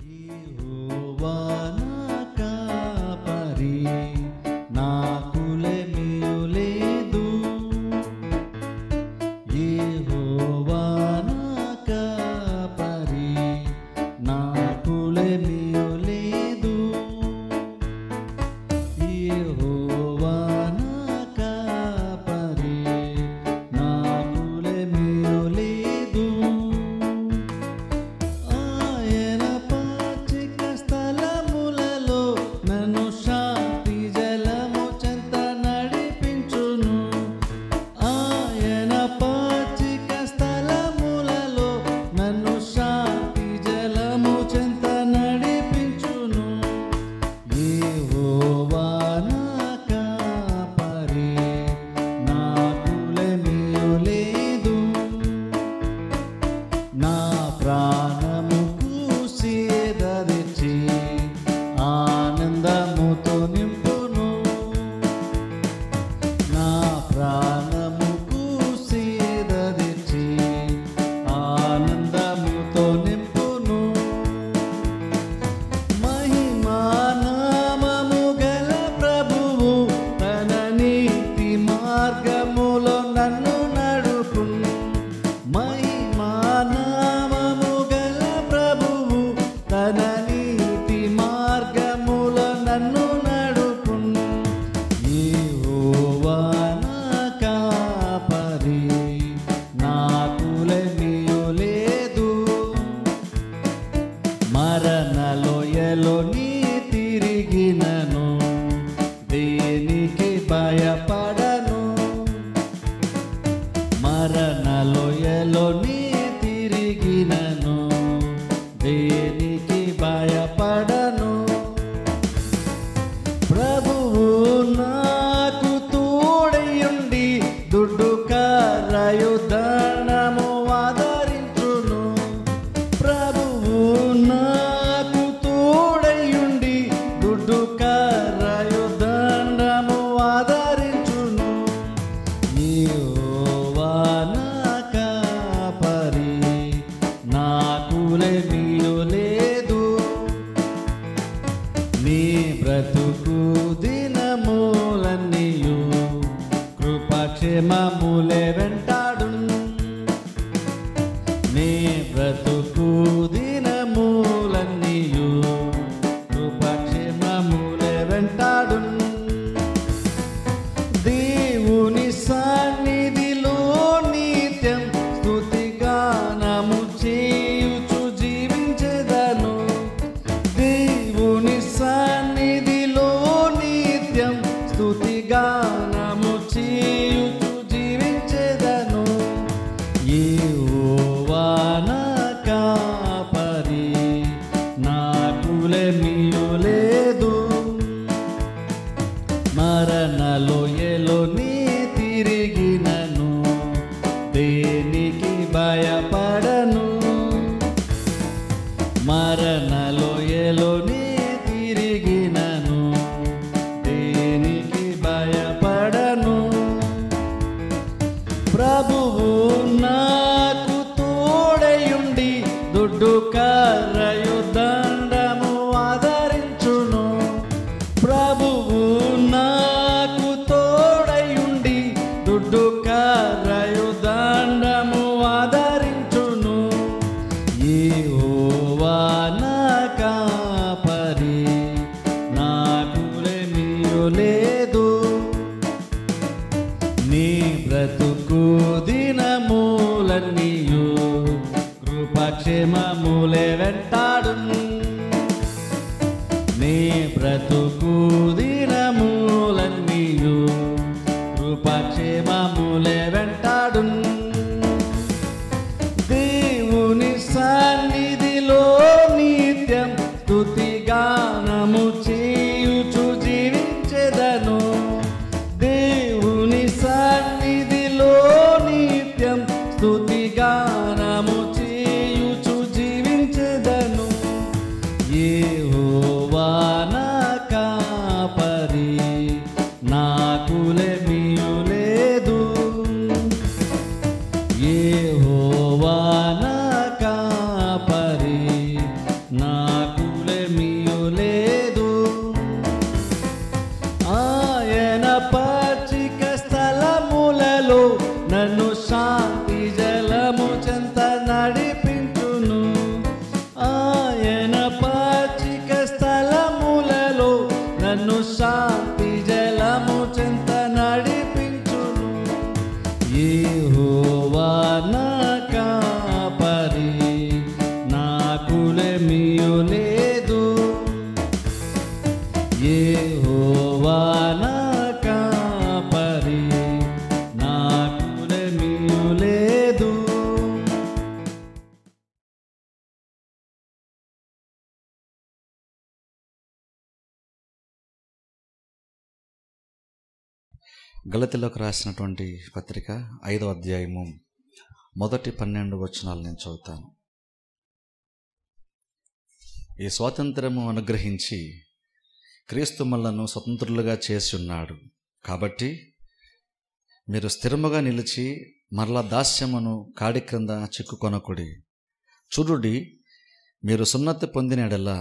You. No గలతిలోకి రాసినటువంటి పత్రిక ఐదవ అధ్యాయము మొదటి పన్నెండు వచనాలు నేను చదువుతాను ఈ స్వాతంత్రము అనుగ్రహించి క్రీస్తు మళ్ళను స్వతంత్రులుగా చేసి ఉన్నాడు కాబట్టి మీరు స్థిరముగా నిలిచి మరలా దాస్యమును కాడి క్రింద చిక్కుకొనకుడి చూడుడి మీరు సున్నతి పొందినడలా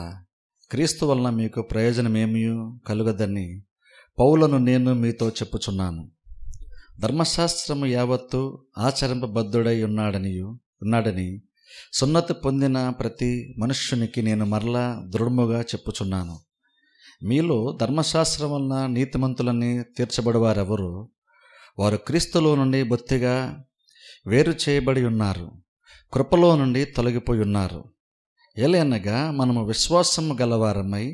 క్రీస్తు వలన మీకు ప్రయోజనమేమీ కలుగదని పౌలను నేను మీతో చెప్పుచున్నాను ధర్మశాస్త్రము యావత్తు ఆచరింపబద్ధుడై ఉన్నాడని ఉన్నాడని సున్నతి పొందిన ప్రతి మనుష్యునికి నేను మరలా దృఢముగా చెప్పుచున్నాను మీలో ధర్మశాస్త్రం వలన నీతిమంతులని తీర్చబడివారెవరు వారు క్రీస్తులో నుండి బొత్తిగా వేరు చేయబడి ఉన్నారు కృపలో నుండి తొలగిపోయి ఉన్నారు అనగా మనము విశ్వాసము గలవారమై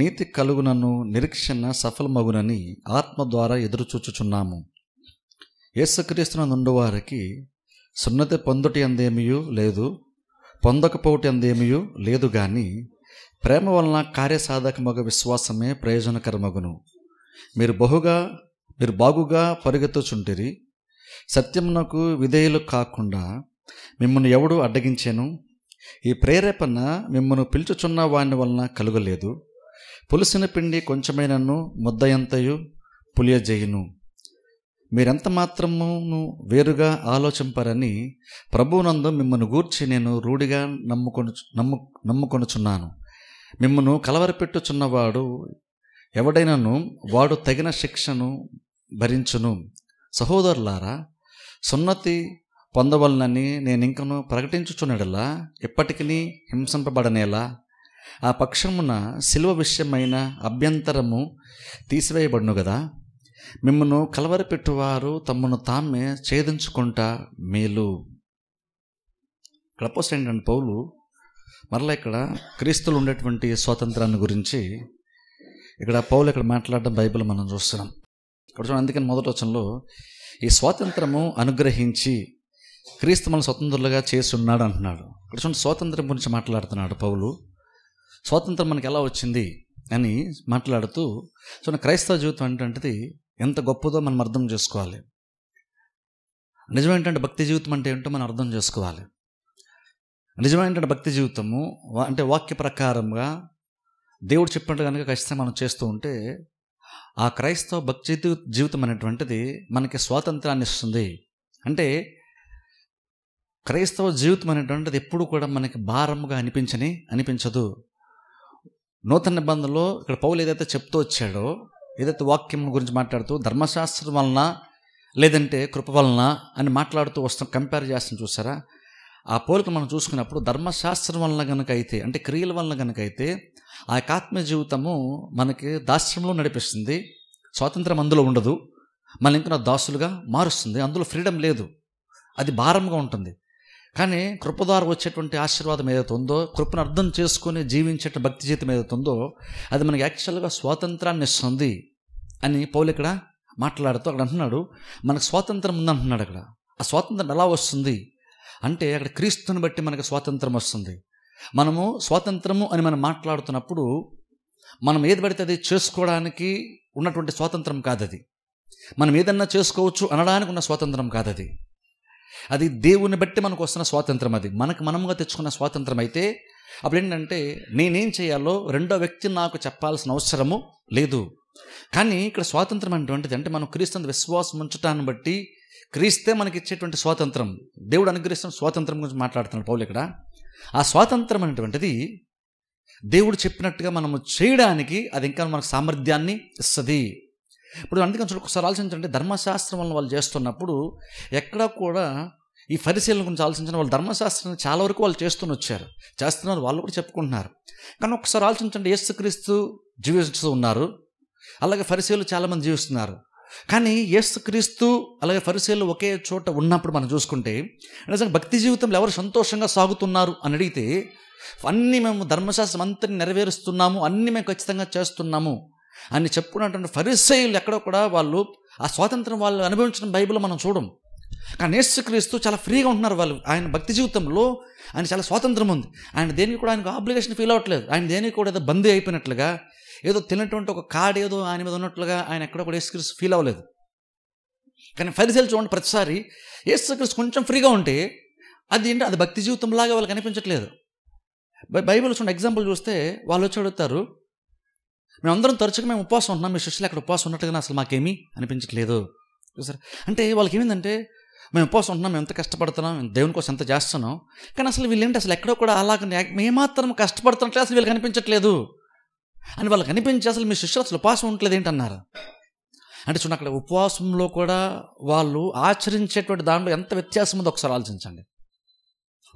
నీతి కలుగునను నిరీక్షణ సఫలమగునని ఆత్మ ద్వారా ఎదురుచూచుచున్నాము యేసుక్రీస్తున నుండివారికి సున్నతి పొందుటి అందేమియూ లేదు పొందకపోటి అందేమియూ లేదు కానీ ప్రేమ వలన కార్యసాధకమగ విశ్వాసమే ప్రయోజనకరమగును మీరు బహుగా మీరు బాగుగా పరిగెత్తుచుంటిరి సత్యమునకు విధేయులు కాకుండా మిమ్మల్ని ఎవడు అడ్డగించాను ఈ ప్రేరేపణ మిమ్మల్ని పిలుచుచున్న వాని వలన కలుగలేదు పులిసిన పిండి కొంచెమైనను ముద్దయంతయు పులియజేయును మీరెంత మాత్రమును వేరుగా ఆలోచింపరని ప్రభువునందు మిమ్మల్ని గూర్చి నేను రూఢిగా నమ్ముకొని నమ్ము నమ్ముకొనుచున్నాను మిమ్మను కలవరపెట్టుచున్నవాడు ఎవడైనను వాడు తగిన శిక్షను భరించును సహోదరులారా సున్నతి పొందవలనని నేనింకను ప్రకటించుచున్నడలా ఇప్పటికీ హింసింపబడనేలా ఆ పక్షమున శిల్వ విషయమైన అభ్యంతరము తీసివేయబడును కదా మిమ్మను కలవరి పెట్టువారు తమను తామే ఛేదించుకుంటా మేలు క్లపోస్ ఏంటంటే పౌలు మరలా ఇక్కడ క్రీస్తులు ఉండేటువంటి స్వాతంత్రాన్ని గురించి ఇక్కడ పౌలు ఇక్కడ మాట్లాడడం బైబిల్ మనం చూస్తున్నాం ఇక్కడ చూడండి అందుకని మొదటి వచనంలో ఈ స్వాతంత్రము అనుగ్రహించి క్రీస్తు మన స్వతంత్రులుగా చేసి ఉన్నాడు అంటున్నాడు ఇక్కడ చూడండి స్వాతంత్రం గురించి మాట్లాడుతున్నాడు పౌలు స్వాతంత్రం మనకి ఎలా వచ్చింది అని మాట్లాడుతూ సో క్రైస్తవ జీవితం ఏంటంటే ఎంత గొప్పదో మనం అర్థం చేసుకోవాలి నిజమేంటంటే భక్తి జీవితం అంటే ఏంటో మనం అర్థం చేసుకోవాలి నిజమైనటువంటి భక్తి జీవితము అంటే వాక్య ప్రకారంగా దేవుడు చెప్పినట్టు కనుక ఖచ్చితంగా మనం చేస్తూ ఉంటే ఆ క్రైస్తవ భక్తి జీవితం అనేటువంటిది మనకి స్వాతంత్రాన్ని ఇస్తుంది అంటే క్రైస్తవ జీవితం అనేటువంటిది ఎప్పుడు కూడా మనకి భారంగా అనిపించని అనిపించదు నూతన నిబంధనలో ఇక్కడ పౌలు ఏదైతే చెప్తూ వచ్చాడో ఏదైతే వాక్యం గురించి మాట్లాడుతూ ధర్మశాస్త్రం వలన లేదంటే కృప వలన అని మాట్లాడుతూ వస్తాం కంపేర్ చేస్తాం చూసారా ఆ పోలిక మనం చూసుకున్నప్పుడు ధర్మశాస్త్రం వలన కనుక అయితే అంటే క్రియల వలన కనుక అయితే ఆ యొక్క ఆత్మ జీవితము మనకి దాస్యంలో నడిపిస్తుంది స్వాతంత్రం అందులో ఉండదు మన ఇంకా దాసులుగా మారుస్తుంది అందులో ఫ్రీడమ్ లేదు అది భారంగా ఉంటుంది కానీ కృప ద్వారా వచ్చేటువంటి ఆశీర్వాదం ఏదైతే ఉందో కృపను అర్థం చేసుకుని జీవించే భక్తి జీవితం ఏదైతే ఉందో అది మనకి యాక్చువల్గా స్వాతంత్రాన్ని ఇస్తుంది అని పౌలు ఇక్కడ మాట్లాడుతూ అక్కడ అంటున్నాడు మనకు స్వాతంత్రం ఉందంటున్నాడు అక్కడ ఆ స్వాతంత్రం ఎలా వస్తుంది అంటే అక్కడ క్రీస్తుని బట్టి మనకు స్వాతంత్రం వస్తుంది మనము స్వాతంత్రము అని మనం మాట్లాడుతున్నప్పుడు మనం ఏది పడితే అది చేసుకోవడానికి ఉన్నటువంటి స్వాతంత్రం కాదది మనం ఏదన్నా చేసుకోవచ్చు అనడానికి ఉన్న స్వాతంత్రం కాదది అది దేవుని బట్టి మనకు వస్తున్న స్వాతంత్రం అది మనకు మనముగా తెచ్చుకున్న స్వాతంత్రం అయితే అప్పుడు ఏంటంటే నేనేం చేయాలో రెండో వ్యక్తి నాకు చెప్పాల్సిన అవసరము లేదు కానీ ఇక్కడ స్వాతంత్రం అనేటువంటిది అంటే మనం క్రీస్తుని విశ్వాసం ఉంచటాన్ని బట్టి క్రీస్తే మనకి ఇచ్చేటువంటి స్వాతంత్రం దేవుడు అనుగ్రహిస్తున్న స్వాతంత్రం గురించి మాట్లాడుతున్నాడు పౌలు ఇక్కడ ఆ స్వాతంత్రం అనేటువంటిది దేవుడు చెప్పినట్టుగా మనము చేయడానికి అది ఇంకా మనకు సామర్థ్యాన్ని ఇస్తుంది ఇప్పుడు అందుకని ఒకసారి ఆలోచించండి ధర్మశాస్త్రం వల్ల వాళ్ళు చేస్తున్నప్పుడు ఎక్కడా కూడా ఈ పరిశీలన గురించి ఆలోచించిన వాళ్ళు ధర్మశాస్త్రాన్ని చాలా వరకు వాళ్ళు చేస్తూనే వచ్చారు చేస్తున్నారు వాళ్ళు కూడా చెప్పుకుంటున్నారు కానీ ఒకసారి ఆలోచించండి యేసుక్రీస్తు జీవిస్తూ ఉన్నారు అలాగే పరిశీలు చాలామంది జీవిస్తున్నారు కానీ యేసుక్రీస్తు అలాగే పరిశీలు ఒకే చోట ఉన్నప్పుడు మనం చూసుకుంటే నిజంగా భక్తి జీవితంలో ఎవరు సంతోషంగా సాగుతున్నారు అని అడిగితే అన్నీ మేము ధర్మశాస్త్రం అంతా నెరవేరుస్తున్నాము అన్నీ మేము ఖచ్చితంగా చేస్తున్నాము అని చెప్పుకున్నటువంటి ఫరిసైలు ఎక్కడో కూడా వాళ్ళు ఆ స్వాతంత్రం వాళ్ళు అనుభవించిన బైబిల్ మనం చూడం కానీ యేసుక్రీస్తు చాలా ఫ్రీగా ఉంటున్నారు వాళ్ళు ఆయన భక్తి జీవితంలో ఆయన చాలా స్వాతంత్రం ఉంది ఆయన దేనికి కూడా ఆయనకు ఆబ్లిగేషన్ ఫీల్ అవ్వట్లేదు ఆయన దేనికి కూడా ఏదో బందీ అయిపోయినట్లుగా ఏదో తినటువంటి ఒక కార్డ్ ఏదో ఆయన మీద ఉన్నట్లుగా ఆయన ఎక్కడ కూడా యేసుక్రీస్తు ఫీల్ అవ్వలేదు కానీ ఫలితాలు చూడండి ప్రతిసారి యేసుక్రీస్తు కొంచెం ఫ్రీగా ఉంటే అది ఏంటి అది భక్తి జీవితంలాగా వాళ్ళకి అనిపించట్లేదు బైబిల్ చూడండి ఎగ్జాంపుల్ చూస్తే వాళ్ళు వచ్చి అడుగుతారు మేము అందరం తరచుగా మేము ఉపవాసం ఉంటున్నాం మీ శిష్యులు అక్కడ ఉపవాసం ఉన్నట్టుగా అసలు మాకేమీ అనిపించట్లేదు సార్ అంటే వాళ్ళకి ఏమిందంటే మేము ఉపవాసం ఉంటున్నాం ఎంత కష్టపడుతున్నాం దేవుని కోసం ఎంత చేస్తున్నాం కానీ అసలు వీళ్ళు ఏంటి అసలు ఎక్కడో కూడా అలాగ మేమాత్రం కష్టపడుతున్నట్లే అసలు వీళ్ళకి కనిపించట్లేదు అని వాళ్ళకి అనిపించి అసలు మీ శిష్యులు అసలు ఉపవాసం ఉండలేదు ఏంటన్నారు అంటే చూడండి అక్కడ ఉపవాసంలో కూడా వాళ్ళు ఆచరించేటువంటి దాంట్లో ఎంత వ్యత్యాసం ఉందో ఒకసారి ఆలోచించండి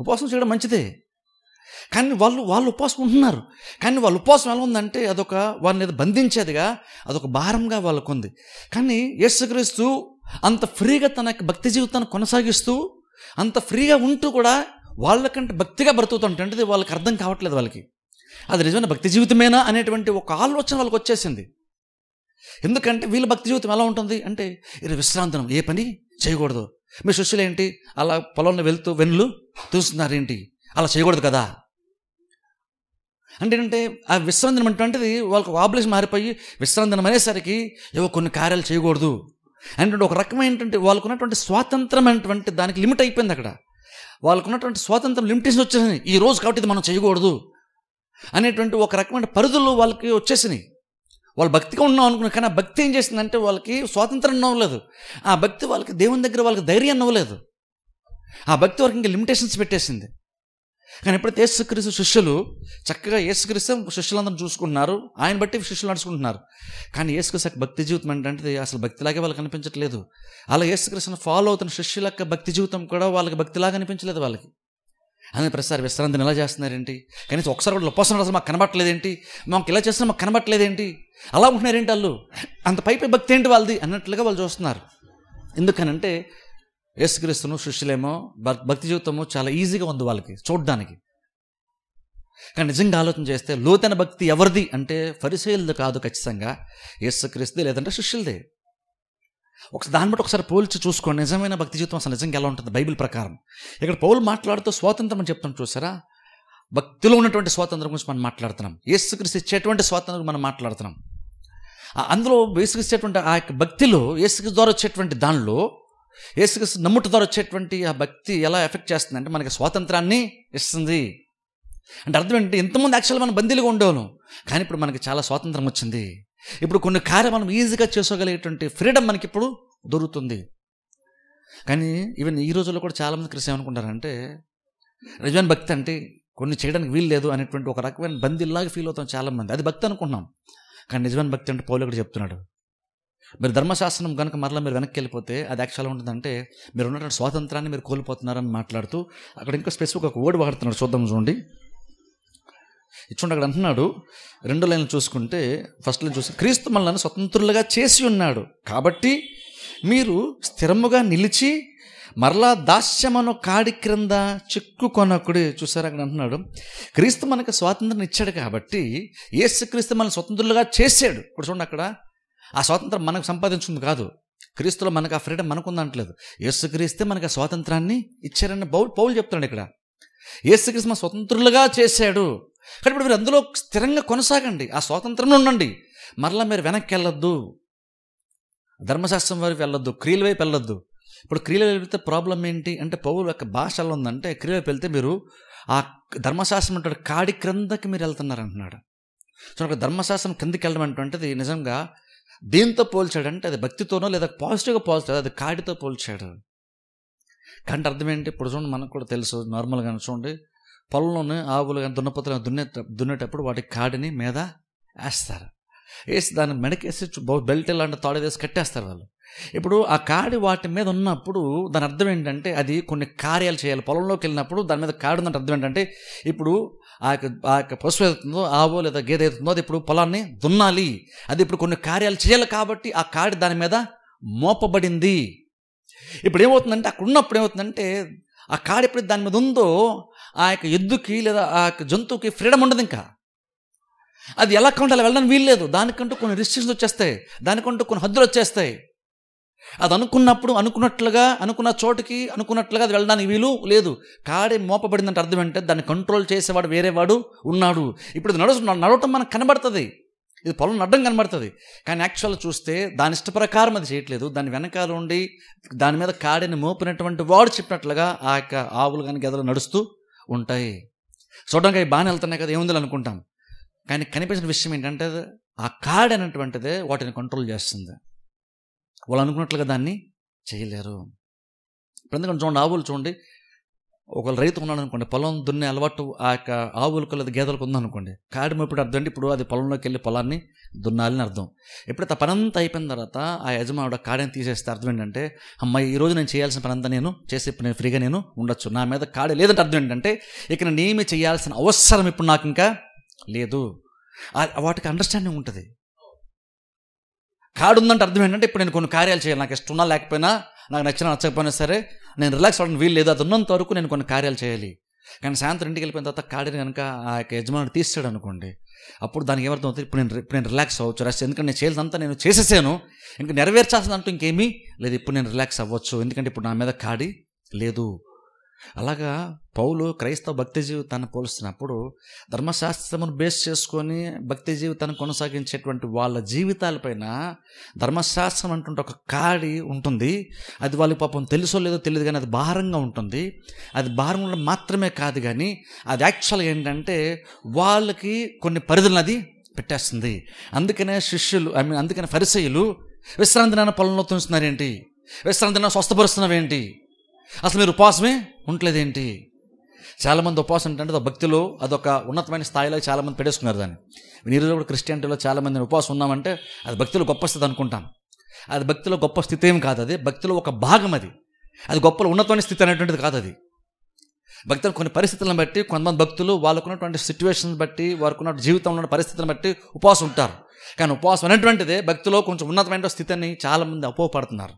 ఉపవాసం చేయడం మంచిదే కానీ వాళ్ళు వాళ్ళు ఉపవాసం ఉంటున్నారు కానీ వాళ్ళు ఉపవాసం ఎలా ఉందంటే అదొక వాళ్ళని ఏదో బంధించేదిగా అదొక భారంగా వాళ్ళకు ఉంది కానీ యేసుక్రీస్తు అంత ఫ్రీగా తన భక్తి జీవితాన్ని కొనసాగిస్తూ అంత ఫ్రీగా ఉంటూ కూడా వాళ్ళకంటే భక్తిగా బ్రతుకుతుంటే వాళ్ళకి అర్థం కావట్లేదు వాళ్ళకి అది నిజమైన భక్తి జీవితమేనా అనేటువంటి ఒక ఆలోచన వాళ్ళకి వచ్చేసింది ఎందుకంటే వీళ్ళ భక్తి జీవితం ఎలా ఉంటుంది అంటే ఇది విశ్రాంతనం ఏ పని చేయకూడదు మీ శిష్యులు ఏంటి అలా పొలంలో వెళ్తూ వెన్నులు ఏంటి అలా చేయకూడదు కదా అంటే ఏంటంటే ఆ విశ్రాంతనం అంటే వాళ్ళకి వాబులేషన్ మారిపోయి విశ్రాంతనం అనేసరికి ఏవో కొన్ని కార్యాలు చేయకూడదు అంటే ఒక వాళ్ళకు ఉన్నటువంటి స్వాతంత్రం అనేటువంటి దానికి లిమిట్ అయిపోయింది అక్కడ వాళ్ళకు ఉన్నటువంటి స్వాతంత్రం లిమిటేషన్ వచ్చేసినాయి ఈ రోజు కాబట్టి ఇది మనం చేయకూడదు అనేటువంటి ఒక రకమైన పరిధులు వాళ్ళకి వచ్చేసినాయి వాళ్ళు భక్తిగా ఉన్నాం అనుకున్నా కానీ ఆ భక్తి ఏం చేసిందంటే వాళ్ళకి స్వాతంత్రం అవ్వలేదు ఆ భక్తి వాళ్ళకి దేవుని దగ్గర వాళ్ళకి ధైర్యం అవ్వలేదు ఆ భక్తి వాళ్ళకి ఇంకా లిమిటేషన్స్ పెట్టేసింది కానీ ఎప్పుడైతే యేసుక్రీస్తు శిష్యులు చక్కగా యేసుక్రీస్తు శిష్యులందరూ చూసుకుంటున్నారు ఆయన బట్టి శిష్యులు నడుచుకుంటున్నారు కానీ యేసుక్రీస్తు భక్తి జీవితం ఏంటంటే అసలు భక్తిలాగే వాళ్ళకి కనిపించట్లేదు అలా యేసుక్రీస్తుని ఫాలో అవుతున్న శిష్యుల భక్తి జీవితం కూడా వాళ్ళకి భక్తిలాగా అనిపించలేదు వాళ్ళకి అని ప్రతిసారి విశ్రాంతిని ఎలా చేస్తున్నారేంటి కనీసం ఒకసారి కూడా ఉపవాసం అసలు మాకు కనబట్టలేదేంటి మాకు ఇలా చేస్తున్నా మాకు కనబట్టలేదేంటి అలా ఉంటున్నారేంటి వాళ్ళు అంత పైపై భక్తి ఏంటి వాళ్ళది అన్నట్లుగా వాళ్ళు చూస్తున్నారు ఎందుకనంటే యేసుక్రీస్తును సృష్టిలేమో భక్తి జీవితము చాలా ఈజీగా ఉంది వాళ్ళకి చూడడానికి కానీ నిజంగా ఆలోచన చేస్తే లోతైన భక్తి ఎవరిది అంటే పరిశీలది కాదు ఖచ్చితంగా యేసుక్రీస్తుది లేదంటే శిష్యులదే ఒకసారి దాన్ని బట్టి ఒకసారి పోల్చి చూసుకోండి నిజమైన భక్తి జీవితం అసలు నిజంగా ఎలా ఉంటుంది బైబిల్ ప్రకారం ఇక్కడ పౌలు మాట్లాడుతూ స్వాతంత్రం అని చెప్తాం చూసారా భక్తిలో ఉన్నటువంటి స్వాతంత్రం గురించి మనం మాట్లాడుతున్నాం యేసుక్రీస్తు ఇచ్చేటువంటి స్వాతంత్రం మనం మాట్లాడుతున్నాం అందులో యేసుక్రీస్తు ఇచ్చేటువంటి ఆ యొక్క భక్తిలో యేసుక్రీస్తు ద్వారా వచ్చేటువంటి దానిలో యేసుక్రీస్తు నమ్ముట ద్వారా వచ్చేటువంటి ఆ భక్తి ఎలా ఎఫెక్ట్ చేస్తుంది అంటే మనకి స్వాతంత్రాన్ని ఇస్తుంది అంటే అర్థం ఏంటంటే ఇంతకుముందు యాక్చువల్ మనం బందీలుగా ఉండేవాను కానీ ఇప్పుడు మనకి చాలా స్వాతంత్రం వచ్చింది ఇప్పుడు కొన్ని కార్యం మనం ఈజీగా చేసుకోగలిగేటువంటి ఫ్రీడమ్ మనకి ఇప్పుడు దొరుకుతుంది కానీ ఈవెన్ ఈ రోజుల్లో కూడా చాలామంది క్రిస్ ఏమనుకుంటారంటే నిజమైన భక్తి అంటే కొన్ని చేయడానికి వీలు లేదు అనేటువంటి ఒక రకమైన బందీలాగా ఫీల్ అవుతాం చాలామంది అది భక్తి అనుకున్నాం కానీ నిజమైన భక్తి అంటే పౌలు కూడా చెప్తున్నాడు మీరు ధర్మశాస్త్రం కనుక మరలా మీరు వెనక్కి వెళ్ళిపోతే అది యాక్చువల్గా ఉంటుందంటే మీరు ఉన్నటువంటి స్వాతంత్రాన్ని మీరు కోల్పోతున్నారని మాట్లాడుతూ అక్కడ ఇంకా స్పెసిఫిక్ ఒక ఓడి వాడుతున్నాడు చూద్దాం చూడండి ఇచ్చుండ అక్కడ అంటున్నాడు రెండో లైన్లు చూసుకుంటే ఫస్ట్ లైన్ చూసి క్రీస్తు మనల్ని స్వతంత్రులుగా చేసి ఉన్నాడు కాబట్టి మీరు స్థిరముగా నిలిచి మరలా దాస్యమను కాడి క్రింద చిక్కుకొనకుడి చూసారు అక్కడ అంటున్నాడు క్రీస్తు మనకు స్వాతంత్రం ఇచ్చాడు కాబట్టి ఏసు క్రీస్తు మనల్ని స్వతంత్రులుగా చేశాడు ఇప్పుడు చూడండి అక్కడ ఆ స్వాతంత్రం మనకు సంపాదించుకుంది కాదు క్రీస్తులో మనకు ఆ ఫ్రీడమ్ మనకుందనట్లేదు యేసుక్రీస్తే మనకు ఆ స్వాతంత్రాన్ని ఇచ్చారని బౌ పౌలు చెప్తున్నాడు ఇక్కడ యేసుక్రీస్తు మన స్వతంత్రులుగా చేశాడు కానీ ఇప్పుడు మీరు అందులో స్థిరంగా కొనసాగండి ఆ స్వాతంత్రంలో ఉండండి మరలా మీరు వెనక్కి వెళ్ళొద్దు ధర్మశాస్త్రం వైపు వెళ్ళొద్దు క్రియల వైపు వెళ్ళొద్దు ఇప్పుడు క్రియల వైపు వెళ్తే ప్రాబ్లం ఏంటి అంటే పౌరుల యొక్క భాష ఎలా ఉందంటే క్రియల వైపు వెళ్తే మీరు ఆ ధర్మశాస్త్రం అంటే కాడి క్రిందకి మీరు వెళ్తున్నారు అంటున్నాడు సో ఒక ధర్మశాస్త్రం కిందకి వెళ్ళడం అంటే నిజంగా దీంతో పోల్చాడంటే అది భక్తితోనో లేదా పాజిటివ్గా పాజిటివ్ అది కాడితో పోల్చాడు కంటే అర్థం ఏంటి ఇప్పుడు చూడండి మనకు కూడా తెలుసు నార్మల్గా చూడండి పొలంలోనే ఆవులు కానీ దున్నపత్రం దున్నే దున్నేటప్పుడు వాటి కాడిని మీద వేస్తారు వేసి దాన్ని మెడకేసి బెల్ట్ ఇలాంటి తాడు వేసి కట్టేస్తారు వాళ్ళు ఇప్పుడు ఆ కాడి వాటి మీద ఉన్నప్పుడు దాని అర్థం ఏంటంటే అది కొన్ని కార్యాలు చేయాలి పొలంలోకి వెళ్ళినప్పుడు దాని మీద కాడు ఉందంటే అర్థం ఏంటంటే ఇప్పుడు ఆ యొక్క ఆ యొక్క పశువు ఏదవుతుందో ఆవో లేదా గేదె అవుతుందో అది ఇప్పుడు పొలాన్ని దున్నాలి అది ఇప్పుడు కొన్ని కార్యాలు చేయాలి కాబట్టి ఆ కాడి దాని మీద మోపబడింది ఇప్పుడు ఏమవుతుందంటే అక్కడ ఉన్నప్పుడు ఏమవుతుందంటే ఆ కాడి ఎప్పుడు దాని మీద ఉందో ఆ యొక్క ఎద్దుకి లేదా ఆ యొక్క జంతువుకి ఫ్రీడమ్ ఉండదు ఇంకా అది ఎలా కావాలంటే అలా వెళ్ళడానికి వీల్లేదు దానికంటూ కొన్ని రిస్ట్రిక్షన్స్ వచ్చేస్తాయి దానికంటూ కొన్ని హద్దులు వచ్చేస్తాయి అది అనుకున్నప్పుడు అనుకున్నట్లుగా అనుకున్న చోటుకి అనుకున్నట్లుగా అది వెళ్ళడానికి వీలు లేదు కాడే మోపబడిందంటే అర్థం ఏంటంటే దాన్ని కంట్రోల్ చేసేవాడు వేరేవాడు ఉన్నాడు ఇప్పుడు ఇది నడుచు నడవటం మనకు కనబడుతుంది ఇది పొలం నడ్డం కనబడుతుంది కానీ యాక్చువల్గా చూస్తే దాని ఇష్టప్రకారం అది చేయట్లేదు దాని వెనకాల ఉండి దాని మీద కాడిని మోపినటువంటి వాడు చెప్పినట్లుగా ఆ యొక్క ఆవులు కానీ గదలు నడుస్తూ ఉంటాయి చూడడానికి అవి బాగానే వెళ్తున్నాయి కదా ఏముంది అనుకుంటాం కానీ కనిపించిన విషయం ఏంటంటే ఆ కాడ్ అనేటువంటిదే వాటిని కంట్రోల్ చేస్తుంది వాళ్ళు అనుకున్నట్లుగా దాన్ని చేయలేరు ఇప్పుడు ఎందుకంటే చూడండి ఆవులు చూడండి ఒకవేళ రైతు ఉన్నాడు అనుకోండి పొలం దున్నే అలవాటు ఆ యొక్క ఆవులకు లేదా గేదెలకు ఉందనుకోండి ఇప్పుడు అర్థం అంటే ఇప్పుడు అది పొలంలోకి వెళ్ళి పొలాన్ని దున్నాలని అర్థం ఎప్పుడైతే పనంతా అయిపోయిన తర్వాత ఆ యజమానుడు కాడిని తీసేస్తే అర్థం ఏంటంటే అమ్మాయి ఈరోజు నేను చేయాల్సిన పని అంతా నేను చేసి ఇప్పుడు నేను ఫ్రీగా నేను ఉండొచ్చు నా మీద కాడి లేదంటే అర్థం ఏంటంటే ఇక నేను ఏమి చేయాల్సిన అవసరం ఇప్పుడు నాకు ఇంకా లేదు వాటికి అండర్స్టాండింగ్ ఉంటుంది కాడు ఉందంటే అర్థం ఏంటంటే ఇప్పుడు నేను కొన్ని కార్యాలు చేయాలి నాకు ఇష్టం ఉన్నా లేకపోయినా నాకు నచ్చినా నచ్చకపోయినా సరే నేను రిలాక్స్ అవ్వడం వీలు లేదు అది ఉన్నంత వరకు నేను కొన్ని కార్యాలు చేయాలి కానీ సాయంత్రం ఇంటికి వెళ్ళిపోయిన తర్వాత కాడిని కనుక ఆ యొక్క యజమానుడు తీసాడు అనుకోండి అప్పుడు దానికి ఏమర్థం అవుతుంది ఇప్పుడు నేను ఇప్పుడు నేను రిలాక్స్ అవ్వచ్చు రెస్ట్ ఎందుకంటే నేను చేయాల్సినంతా నేను చేసేసాను ఇంకా నెరవేర్చాల్సిందంటూ ఇంకేమీ లేదు ఇప్పుడు నేను రిలాక్స్ అవ్వచ్చు ఎందుకంటే ఇప్పుడు నా మీద కాడి లేదు అలాగా పౌలు క్రైస్తవ భక్తి జీవితాన్ని పోలుస్తున్నప్పుడు ధర్మశాస్త్రమును బేస్ చేసుకొని భక్తి జీవితాన్ని కొనసాగించేటువంటి వాళ్ళ జీవితాలపైన ధర్మశాస్త్రం అంటుంటే ఒక కాడి ఉంటుంది అది వాళ్ళకి పాపం తెలుసో లేదో తెలియదు కానీ అది భారంగా ఉంటుంది అది ఉండడం మాత్రమే కాదు కానీ అది యాక్చువల్గా ఏంటంటే వాళ్ళకి కొన్ని పరిధులను అది పెట్టేస్తుంది అందుకనే శిష్యులు ఐ మీన్ అందుకనే పరిశైలు విశ్రాంతి నాన్న పొలంలో తుంచుతున్నారేంటి విశ్రాంతి నాన్న స్వస్థపరుస్తున్నావేంటి అసలు మీరు ఉపవాసమే ఉండలేదేంటి చాలామంది ఉపవాసం అంటే భక్తిలో అదొక ఉన్నతమైన స్థాయిలో చాలామంది పెట్టేసుకున్నారు దాన్ని ఈరోజు కూడా క్రిస్టియానిటీలో చాలామంది ఉపవాసం ఉన్నామంటే అది భక్తిలో గొప్ప స్థితి అనుకుంటాం అది భక్తిలో గొప్ప స్థితి ఏం కాదు అది భక్తిలో ఒక భాగం అది అది గొప్ప ఉన్నతమైన స్థితి అనేటువంటిది కాదు అది భక్తులు కొన్ని పరిస్థితులను బట్టి కొంతమంది భక్తులు వాళ్ళకు ఉన్నటువంటి సిచ్యువేషన్ బట్టి వారికి జీవితంలో ఉన్న పరిస్థితులను బట్టి ఉపవాసం ఉంటారు కానీ ఉపవాసం అనేటువంటిదే భక్తిలో కొంచెం ఉన్నతమైన స్థితిని చాలామంది అపోహపడుతున్నారు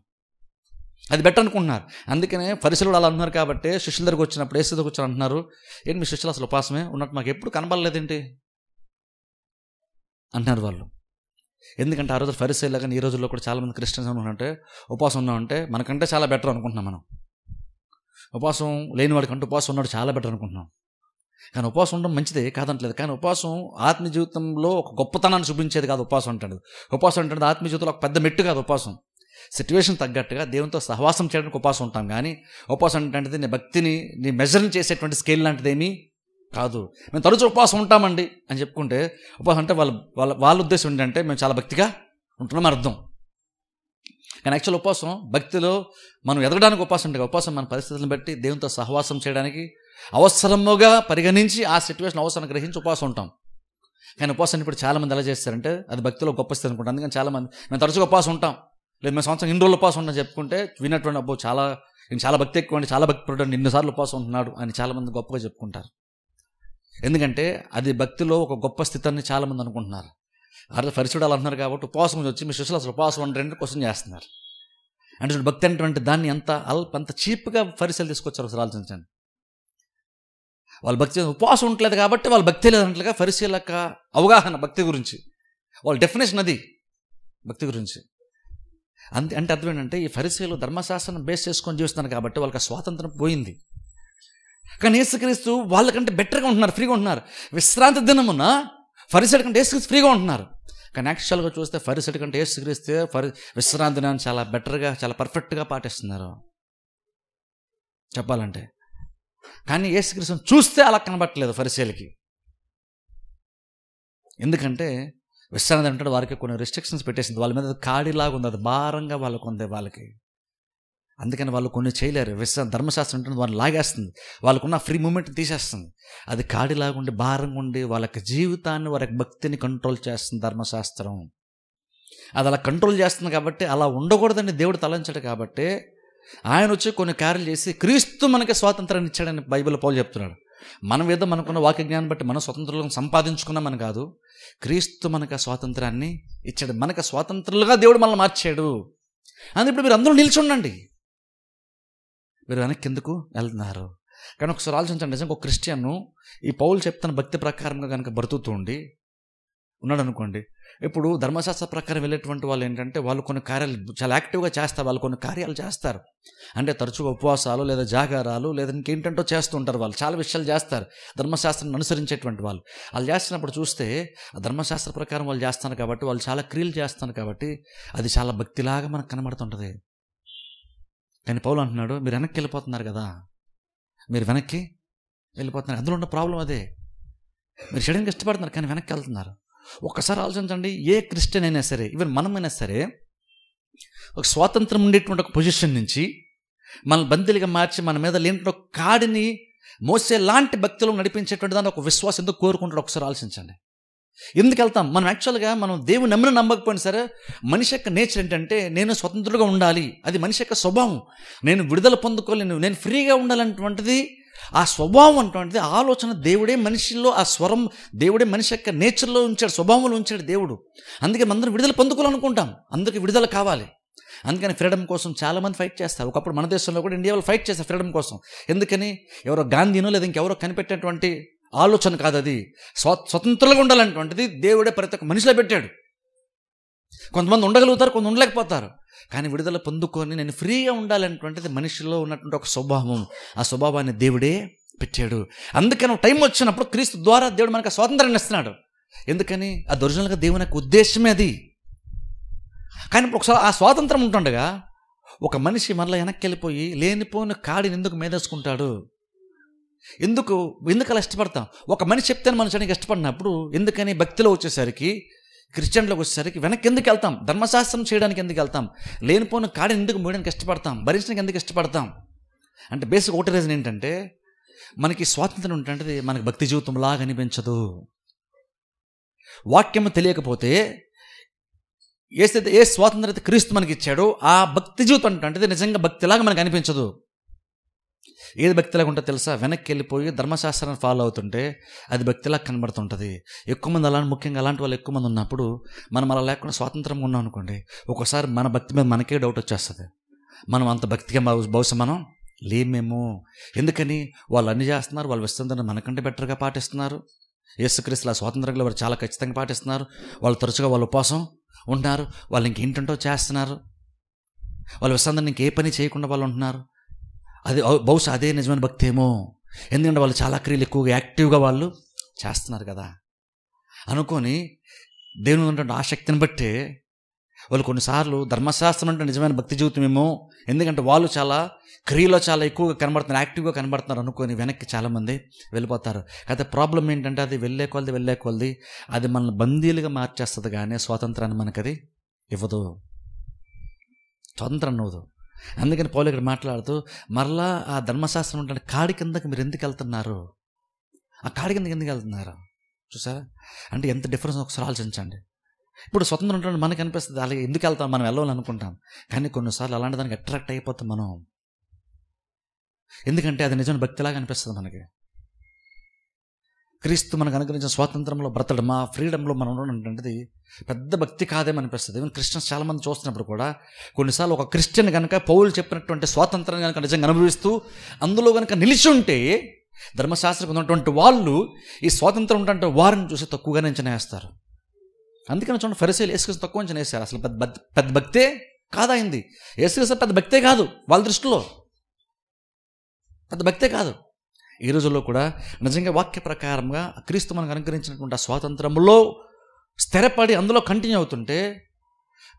అది బెటర్ అనుకుంటున్నారు అందుకనే పరిశీలన అలా అన్నారు కాబట్టి శిష్యుల దగ్గరకు వచ్చినప్పుడు ఏసీ దగ్గర వచ్చి అంటున్నారు ఏంటి మీ శిష్యులు అసలు ఉపాసమే ఉన్నట్టు మాకు ఎప్పుడు కనబడలేదేంటి అంటున్నారు వాళ్ళు ఎందుకంటే ఆ రోజు ఫరిసేలా కానీ ఈ రోజుల్లో కూడా చాలామంది క్రిస్టియన్స్ అనుకుంటే ఉపాసం ఉన్నామంటే మనకంటే చాలా బెటర్ అనుకుంటున్నాం మనం ఉపవాసం లేని కంటే ఉపాసం ఉన్నాడు చాలా బెటర్ అనుకుంటున్నాం కానీ ఉపవాసం ఉండడం మంచిదే కాదంటలేదు కానీ ఉపవాసం ఆత్మీయ జీవితంలో ఒక గొప్పతనాన్ని చూపించేది కాదు ఉపాసం అంటాడు ఉపాసం అంటే ఆత్మీయ జీవితంలో ఒక పెద్ద మెట్టు కాదు ఉపాసం సిచ్యువేషన్ తగ్గట్టుగా దేవునితో సహవాసం చేయడానికి ఉపాసం ఉంటాం కానీ ఉపాసం అంటే నీ భక్తిని నీ మెజర్ని చేసేటువంటి స్కేల్ లాంటిది ఏమీ కాదు మేము తరచూ ఉపవాసం ఉంటామండి అని చెప్పుకుంటే ఉపవాసం అంటే వాళ్ళ వాళ్ళ వాళ్ళ ఉద్దేశం ఏంటంటే మేము చాలా భక్తిగా ఉంటున్నాం అర్థం కానీ యాక్చువల్ ఉపాసం భక్తిలో మనం ఎదగడానికి ఉపాసం ఉంటుంది ఉపాసం మన పరిస్థితులను బట్టి దేవునితో సహవాసం చేయడానికి అవసరముగా పరిగణించి ఆ సిచ్యువేషన్ అవసరం గ్రహించి ఉపాసం ఉంటాం కానీ ఉపాసం ఇప్పుడు చాలామంది ఎలా చేస్తారంటే అది భక్తిలో గొప్ప స్థితి అనుకుంటాం అందుకని చాలామంది మేము తరచుగా ఉపాసం ఉంటాం లేదు మేము సంవత్సరం ఇన్ని రోజులు ఉపాసం ఉంటాను చెప్పుకుంటే విన్నటువంటి అబ్బో చాలా నేను చాలా భక్తి ఎక్కువ అంటే చాలా భక్తి పడ్డాడు ఇన్నిసార్లు ఉపాసం ఉంటున్నాడు అని చాలామంది గొప్పగా చెప్పుకుంటారు ఎందుకంటే అది భక్తిలో ఒక గొప్ప స్థితాన్ని చాలామంది అనుకుంటున్నారు అర్థం పరిచయాలు అంటున్నారు కాబట్టి ఉపాసం వచ్చి మీ శిష్యులు అసలు ఉపవాసం అంటే క్వశ్చన్ చేస్తున్నారు అంటే భక్తి అనేటువంటి దాన్ని ఎంత అల్ప అంత చీప్గా పరిశీలి తీసుకొచ్చారు అసలు ఆలోచించండి వాళ్ళు భక్తి ఉపాసం ఉండలేదు కాబట్టి వాళ్ళు భక్తి లేదంటలుగా పరిశీలక అవగాహన భక్తి గురించి వాళ్ళ డెఫినేషన్ అది భక్తి గురించి అంతే అంటే అర్థం ఏంటంటే ఈ ఫరిసీలు ధర్మశాస్త్రం బేస్ చేసుకొని జీవిస్తున్నారు కాబట్టి వాళ్ళకి స్వాతంత్రం పోయింది కానీ ఏసుక్రీస్తు వాళ్ళకంటే బెటర్గా ఉంటున్నారు ఫ్రీగా ఉంటున్నారు విశ్రాంతి దినమున ఫరిసెడ్ కంటే ఏసుక్రీస్తు ఫ్రీగా ఉంటున్నారు కానీ యాక్చువల్గా చూస్తే ఫరిసెడ్ కంటే యేసుక్రీస్తే ఫరి విశ్రాంతి దినాన్ని చాలా బెటర్గా చాలా పర్ఫెక్ట్గా పాటిస్తున్నారు చెప్పాలంటే కానీ ఏసుక్రీస్తుని చూస్తే అలా కనబట్టలేదు ఫరిసేలకి ఎందుకంటే విశ్రాంతి అంటాడు వారికి కొన్ని రెస్ట్రిక్షన్స్ పెట్టేసింది వాళ్ళ మీద కాడిలాగా ఉంది అది భారంగా వాళ్ళకు ఉంది వాళ్ళకి అందుకని వాళ్ళు కొన్ని చేయలేరు విశ్రా ధర్మశాస్త్రం అంటే వాళ్ళు లాగేస్తుంది వాళ్ళకున్న ఫ్రీ మూమెంట్ తీసేస్తుంది అది కాడిలాగా ఉండి భారంగా ఉండి వాళ్ళకి జీవితాన్ని వారి భక్తిని కంట్రోల్ చేస్తుంది ధర్మశాస్త్రం అది అలా కంట్రోల్ చేస్తుంది కాబట్టి అలా ఉండకూడదని దేవుడు తలంచడు కాబట్టి ఆయన వచ్చి కొన్ని కార్యలు చేసి క్రీస్తు మనకి స్వాతంత్రాన్ని ఇచ్చాడని బైబిల్ పౌలు చెప్తున్నాడు మన మీద మనకున్న వాక్య జ్ఞానం బట్టి మన స్వతంత్రులను సంపాదించుకున్నామని కాదు క్రీస్తు మనకు ఆ స్వాతంత్రాన్ని ఇచ్చాడు మనకు స్వాతంత్రులుగా దేవుడు మనల్ని మార్చాడు అని ఇప్పుడు మీరు అందరూ నిల్చుండండి మీరు వెనక్కి ఎందుకు వెళ్తున్నారు కానీ ఒకసారి ఆలోచించండి నిజంగా ఒక క్రిస్టియన్ను ఈ పౌలు చెప్తున్న భక్తి ప్రకారంగా కనుక బ్రతుకుతూ ఉండి ఉన్నాడు అనుకోండి ఇప్పుడు ధర్మశాస్త్ర ప్రకారం వెళ్ళేటువంటి వాళ్ళు ఏంటంటే వాళ్ళు కొన్ని కార్యాలు చాలా యాక్టివ్గా చేస్తారు వాళ్ళు కొన్ని కార్యాలు చేస్తారు అంటే తరచుగా ఉపవాసాలు లేదా జాగారాలు లేదా ఇంకేంటంటో చేస్తుంటారు వాళ్ళు చాలా విషయాలు చేస్తారు ధర్మశాస్త్రాన్ని అనుసరించేటువంటి వాళ్ళు వాళ్ళు చేస్తున్నప్పుడు చూస్తే ధర్మశాస్త్ర ప్రకారం వాళ్ళు చేస్తాను కాబట్టి వాళ్ళు చాలా క్రియలు చేస్తాను కాబట్టి అది చాలా భక్తిలాగా మనకు కనబడుతుంటుంది కానీ పౌలు అంటున్నాడు మీరు వెనక్కి వెళ్ళిపోతున్నారు కదా మీరు వెనక్కి వెళ్ళిపోతున్నారు అందులో ఉన్న ప్రాబ్లం అదే మీరు చేయడానికి ఇష్టపడుతున్నారు కానీ వెనక్కి వెళ్తున్నారు ఒకసారి ఆలోచించండి ఏ క్రిస్టియన్ అయినా సరే ఈవెన్ మనమైనా సరే ఒక స్వాతంత్రం ఉండేటువంటి ఒక పొజిషన్ నుంచి మన బందీలుగా మార్చి మన మీద ఒక కాడిని మోసే లాంటి భక్తులు నడిపించేటువంటి దాన్ని ఒక విశ్వాసం ఎందుకు కోరుకుంటాడు ఒకసారి ఆలోచించండి ఎందుకు వెళ్తాం మనం యాక్చువల్గా మనం దేవుని నమ్మిన నమ్మకపోయినా సరే మనిషి యొక్క నేచర్ ఏంటంటే నేను స్వతంత్రంగా ఉండాలి అది మనిషి యొక్క స్వభావం నేను విడుదల పొందుకోలేను నేను ఫ్రీగా ఉండాలన్నటువంటిది ఆ స్వభావం అటువంటిది ఆలోచన దేవుడే మనిషిలో ఆ స్వరం దేవుడే మనిషి యొక్క నేచర్లో ఉంచాడు స్వభావంలో ఉంచాడు దేవుడు అందుకే మనందరం విడుదల పొందుకోవాలనుకుంటాం అందుకే విడుదల కావాలి అందుకని ఫ్రీడమ్ కోసం చాలామంది ఫైట్ చేస్తారు ఒకప్పుడు మన దేశంలో కూడా ఇండియా వాళ్ళు ఫైట్ చేస్తారు ఫ్రీడమ్ కోసం ఎందుకని ఎవరో గాంధీనో లేదా ఇంకెవరో కనిపెట్టినటువంటి ఆలోచన కాదు అది స్వ స్వతంత్రంగా ఉండాలనేటువంటిది దేవుడే ప్రతి ఒక్క మనిషిలో పెట్టాడు కొంతమంది ఉండగలుగుతారు కొంత ఉండలేకపోతారు కానీ విడుదల పొందుకొని నేను ఫ్రీగా ఉండాలనేటువంటిది మనిషిలో ఉన్నటువంటి ఒక స్వభావం ఆ స్వభావాన్ని దేవుడే పెట్టాడు అందుకని టైం వచ్చినప్పుడు క్రీస్తు ద్వారా దేవుడు మనకు స్వాతంత్రాన్ని ఇస్తున్నాడు ఎందుకని ఆ దొరిజినల్గా దేవుని యొక్క ఉద్దేశమే అది కానీ ఇప్పుడు ఒకసారి ఆ స్వాతంత్రం ఉంటుండగా ఒక మనిషి మనలో వెనక్కి వెళ్ళిపోయి లేనిపోయిన కాడిని ఎందుకు మేధేసుకుంటాడు ఎందుకు ఎందుకు అలా ఇష్టపడతాం ఒక మనిషి చెప్తే మనిషి ఇష్టపడినప్పుడు ఎందుకని భక్తిలో వచ్చేసరికి క్రిస్టియన్లకు వచ్చేసరికి వెనక్కి ఎందుకు వెళ్తాం ధర్మశాస్త్రం చేయడానికి ఎందుకు వెళ్తాం లేనిపోయిన కాడ ఎందుకు మూయడానికి ఇష్టపడతాం భరించడానికి ఎందుకు ఇష్టపడతాం అంటే బేసిక్ ఒకటి రీజన్ ఏంటంటే మనకి స్వాతంత్రం ఉంటుంటే మనకి భక్తి జీవితం లాగా అనిపించదు వాక్యం తెలియకపోతే ఏసైతే ఏ స్వాతంత్రత క్రీస్తు మనకి ఇచ్చాడో ఆ భక్తి జీవితం అంటే నిజంగా భక్తిలాగా మనకు అనిపించదు ఏది భక్తిలాగా ఉంటే తెలుసా వెనక్కి వెళ్ళిపోయి ధర్మశాస్త్రాన్ని ఫాలో అవుతుంటే అది భక్తిలాగా కనబడుతుంటుంది ఎక్కువ మంది అలాంటి ముఖ్యంగా అలాంటి వాళ్ళు ఎక్కువ మంది ఉన్నప్పుడు మనం అలా లేకుండా స్వాతంత్రంగా ఉన్నాం అనుకోండి ఒక్కోసారి మన భక్తి మీద మనకే డౌట్ వచ్చేస్తుంది మనం అంత భక్తిగా బహుశా మనం లేమేమో ఎందుకని వాళ్ళు అన్ని చేస్తున్నారు వాళ్ళు విస్తృతంగా మనకంటే బెటర్గా పాటిస్తున్నారు యేసుక్రీస్తుల స్వాతంత్రంలో వారు చాలా ఖచ్చితంగా పాటిస్తున్నారు వాళ్ళు తరచుగా వాళ్ళ ఉపాసం ఉంటున్నారు వాళ్ళు ఇంకేంటంటో చేస్తున్నారు వాళ్ళు విశ్రాంతి ఇంకే పని చేయకుండా వాళ్ళు ఉంటున్నారు అది బహుశా అదే నిజమైన భక్తి ఏమో ఎందుకంటే వాళ్ళు చాలా క్రియలు ఎక్కువగా యాక్టివ్గా వాళ్ళు చేస్తున్నారు కదా అనుకొని దేవుని ఉన్నటువంటి ఆసక్తిని బట్టి వాళ్ళు కొన్నిసార్లు ధర్మశాస్త్రం అంటే నిజమైన భక్తి జీవితం ఏమో ఎందుకంటే వాళ్ళు చాలా క్రియలో చాలా ఎక్కువగా కనబడుతున్నారు యాక్టివ్గా కనబడుతున్నారు అనుకొని వెనక్కి చాలామంది వెళ్ళిపోతారు అయితే ప్రాబ్లం ఏంటంటే అది వెళ్ళే కొలది వెళ్ళే కొలది అది మనల్ని బందీలుగా మార్చేస్తుంది కానీ స్వాతంత్రాన్ని మనకది ఇవ్వదు స్వతంత్రం అవ్వదు అందుకని పౌలు ఇక్కడ మాట్లాడుతూ మరలా ఆ ధర్మశాస్త్రం ఉంటే కాడి కిందకి మీరు ఎందుకు వెళ్తున్నారు ఆ కాడి కిందకి ఎందుకు వెళ్తున్నారు చూసారా అంటే ఎంత డిఫరెన్స్ ఒకసారి ఆలోచించండి ఇప్పుడు స్వతంత్రం ఉంటుంది మనకు అనిపిస్తుంది అలాగే ఎందుకు వెళ్తాం మనం వెళ్ళాలని అనుకుంటాం కానీ కొన్నిసార్లు అలాంటి దానికి అట్రాక్ట్ అయిపోతాం మనం ఎందుకంటే అది నిజం భక్తిలాగా అనిపిస్తుంది మనకి క్రీస్తు మనకు అనుగ్రహించిన స్వాతంత్రంలో బ్రతడం ఫ్రీడంలో మనం ఉండడం పెద్ద భక్తి కాదేమో అనిపిస్తుంది ఈవెన్ క్రిస్టియన్స్ చాలామంది చూస్తున్నప్పుడు కూడా కొన్నిసార్లు ఒక క్రిస్టియన్ కనుక పౌరులు చెప్పినటువంటి స్వాతంత్రాన్ని కనుక నిజంగా అనుభవిస్తూ అందులో కనుక నిలిచి ఉంటే ధర్మశాస్త్రం ఉన్నటువంటి వాళ్ళు ఈ స్వాతంత్రం ఉంటే వారిని చూసి తక్కువగా నించనేస్తారు అందుకని చూడండి ఫరిసేలు ఏసుకృష్ణ తక్కువ నించనేస్తారు అసలు పెద్ద పెద్ద భక్తే కాదైంది ఏసుకృష్ణ పెద్ద భక్తే కాదు వాళ్ళ దృష్టిలో పెద్ద భక్తే కాదు ఈ రోజుల్లో కూడా నిజంగా వాక్య ప్రకారంగా క్రీస్తు మనకు అనుగ్రహించినటువంటి ఆ స్వాతంత్రంలో స్థిరపడి అందులో కంటిన్యూ అవుతుంటే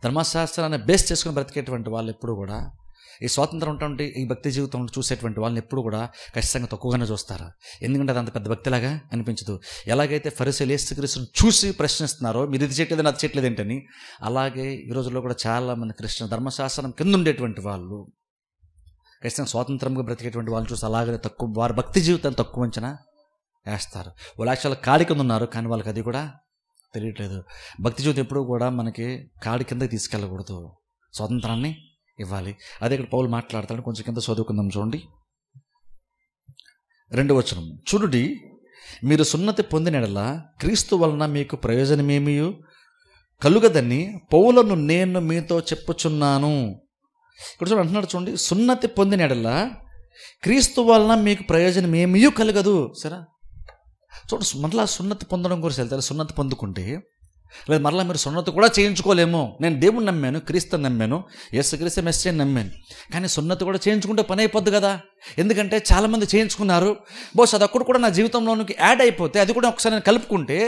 ధర్మశాస్త్రాన్ని బేస్ చేసుకుని బ్రతికేటువంటి వాళ్ళు ఎప్పుడు కూడా ఈ స్వాతంత్రం ఉన్నటువంటి ఈ భక్తి జీవితంలో చూసేటువంటి వాళ్ళని ఎప్పుడు కూడా ఖచ్చితంగా తక్కువగానే చూస్తారు ఎందుకంటే అది అంత పెద్ద భక్తిలాగా అనిపించదు ఎలాగైతే ఫరిసీలు ఏసుక్రీస్తుని చూసి ప్రశ్నిస్తున్నారో మీరు ఇది చేయట్లేదు అది చేయట్లేదు ఏంటని అలాగే ఈ రోజుల్లో కూడా చాలామంది క్రిస్టియన్ ధర్మశాస్త్రం కింద ఉండేటువంటి వాళ్ళు ఖచ్చితంగా స్వాతంత్రంగా బ్రతికేటువంటి వాళ్ళు చూసి అలాగనే తక్కువ వారి భక్తి జీవితాన్ని తక్కువ అంచనా వేస్తారు వాళ్ళు యాక్చువల్ కాడి కింద ఉన్నారు కానీ వాళ్ళకి అది కూడా తెలియట్లేదు భక్తి జీవితం ఎప్పుడూ కూడా మనకి కాడి కిందకి తీసుకెళ్ళకూడదు స్వాతంత్రాన్ని ఇవ్వాలి అదే ఇక్కడ పౌలు మాట్లాడతాడు కొంచెం కింద చదువుకుందాం చూడండి రెండు వచనం చూడుడి మీరు సున్నతి పొందినడలా క్రీస్తు వలన మీకు ప్రయోజనమేమియు కలుగదని పౌలను నేను మీతో చెప్పుచున్నాను ఇక్కడ చూడండి అంటున్నాడు చూడండి సున్నతి పొందిన ఎడలా క్రీస్తు వలన మీకు ప్రయోజనం ఏమీ కలగదు సరే చూడు మరలా సున్నతి పొందడం గురించి వెళ్తారు సున్నతి పొందుకుంటే లేదు మరలా మీరు సున్నతి కూడా చేయించుకోలేము నేను దేవుని నమ్మాను క్రీస్తు నమ్మాను క్రీస్తు మెస్టేని నమ్మాను కానీ సున్నతి కూడా చేయించుకుంటే పని అయిపోద్ది కదా ఎందుకంటే చాలామంది చేయించుకున్నారు బహుశా అది అక్కడ కూడా నా జీవితంలోనికి యాడ్ అయిపోతే అది కూడా ఒకసారి నేను కలుపుకుంటే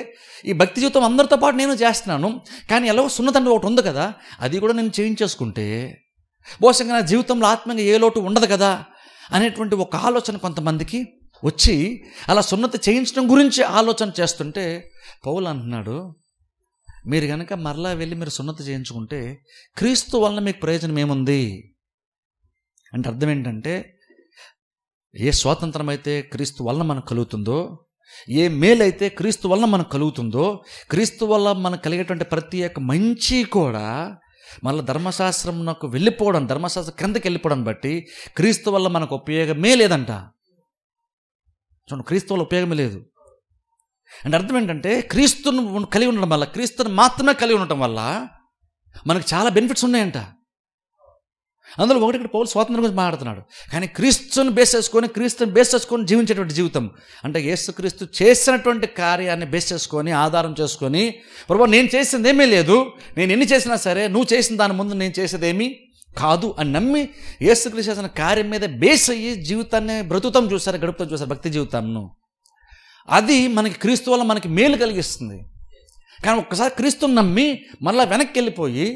ఈ భక్తి జీవితం అందరితో పాటు నేను చేస్తున్నాను కానీ ఎలాగో సున్నతి అంటే ఒకటి ఉంది కదా అది కూడా నేను చేయించేసుకుంటే బహుశంగా నా జీవితంలో ఆత్మీయంగా ఏ లోటు ఉండదు కదా అనేటువంటి ఒక ఆలోచన కొంతమందికి వచ్చి అలా సున్నతి చేయించడం గురించి ఆలోచన చేస్తుంటే పౌలు అంటున్నాడు మీరు కనుక మరలా వెళ్ళి మీరు సున్నతి చేయించుకుంటే క్రీస్తు వలన మీకు ప్రయోజనం ఏముంది అంటే అర్థం ఏంటంటే ఏ స్వాతంత్రం అయితే క్రీస్తు వలన మనకు కలుగుతుందో ఏ మేలు అయితే క్రీస్తు వలన మనకు కలుగుతుందో క్రీస్తు వల్ల మనకు కలిగేటువంటి ప్రతి ఒక్క మంచి కూడా మళ్ళీ ధర్మశాస్త్రం నాకు వెళ్ళిపోవడం ధర్మశాస్త్రం క్రిందకి వెళ్ళిపోవడం బట్టి క్రీస్తు వల్ల మనకు ఉపయోగమే లేదంట చూడండి క్రీస్తు వల్ల ఉపయోగమే లేదు అంటే అర్థం ఏంటంటే క్రీస్తును కలిగి ఉండడం వల్ల క్రీస్తుని మాత్రమే కలిగి ఉండటం వల్ల మనకు చాలా బెనిఫిట్స్ ఉన్నాయంట అందులో ఒకటి ఇక్కడ పౌలు స్వాతంత్రం గురించి మాట్లాడుతున్నాడు కానీ క్రీస్తుని బేస్ చేసుకొని క్రీస్తుని బేస్ చేసుకొని జీవించేటువంటి జీవితం అంటే క్రీస్తు చేసినటువంటి కార్యాన్ని బేస్ చేసుకొని ఆధారం చేసుకొని ప్రభు నేను చేసింది ఏమీ లేదు నేను ఎన్ని చేసినా సరే నువ్వు చేసిన దాని ముందు నేను చేసేదేమి కాదు అని నమ్మి యేసుక్రీస్తు చేసిన కార్యం మీద బేస్ అయ్యి జీవితాన్ని బ్రతుకుతాం చూసారు గడుపుతాం చూసారు భక్తి జీవితాన్ని అది మనకి క్రీస్తు వల్ల మనకి మేలు కలిగిస్తుంది కానీ ఒక్కసారి క్రీస్తుని నమ్మి మళ్ళీ వెనక్కి వెళ్ళిపోయి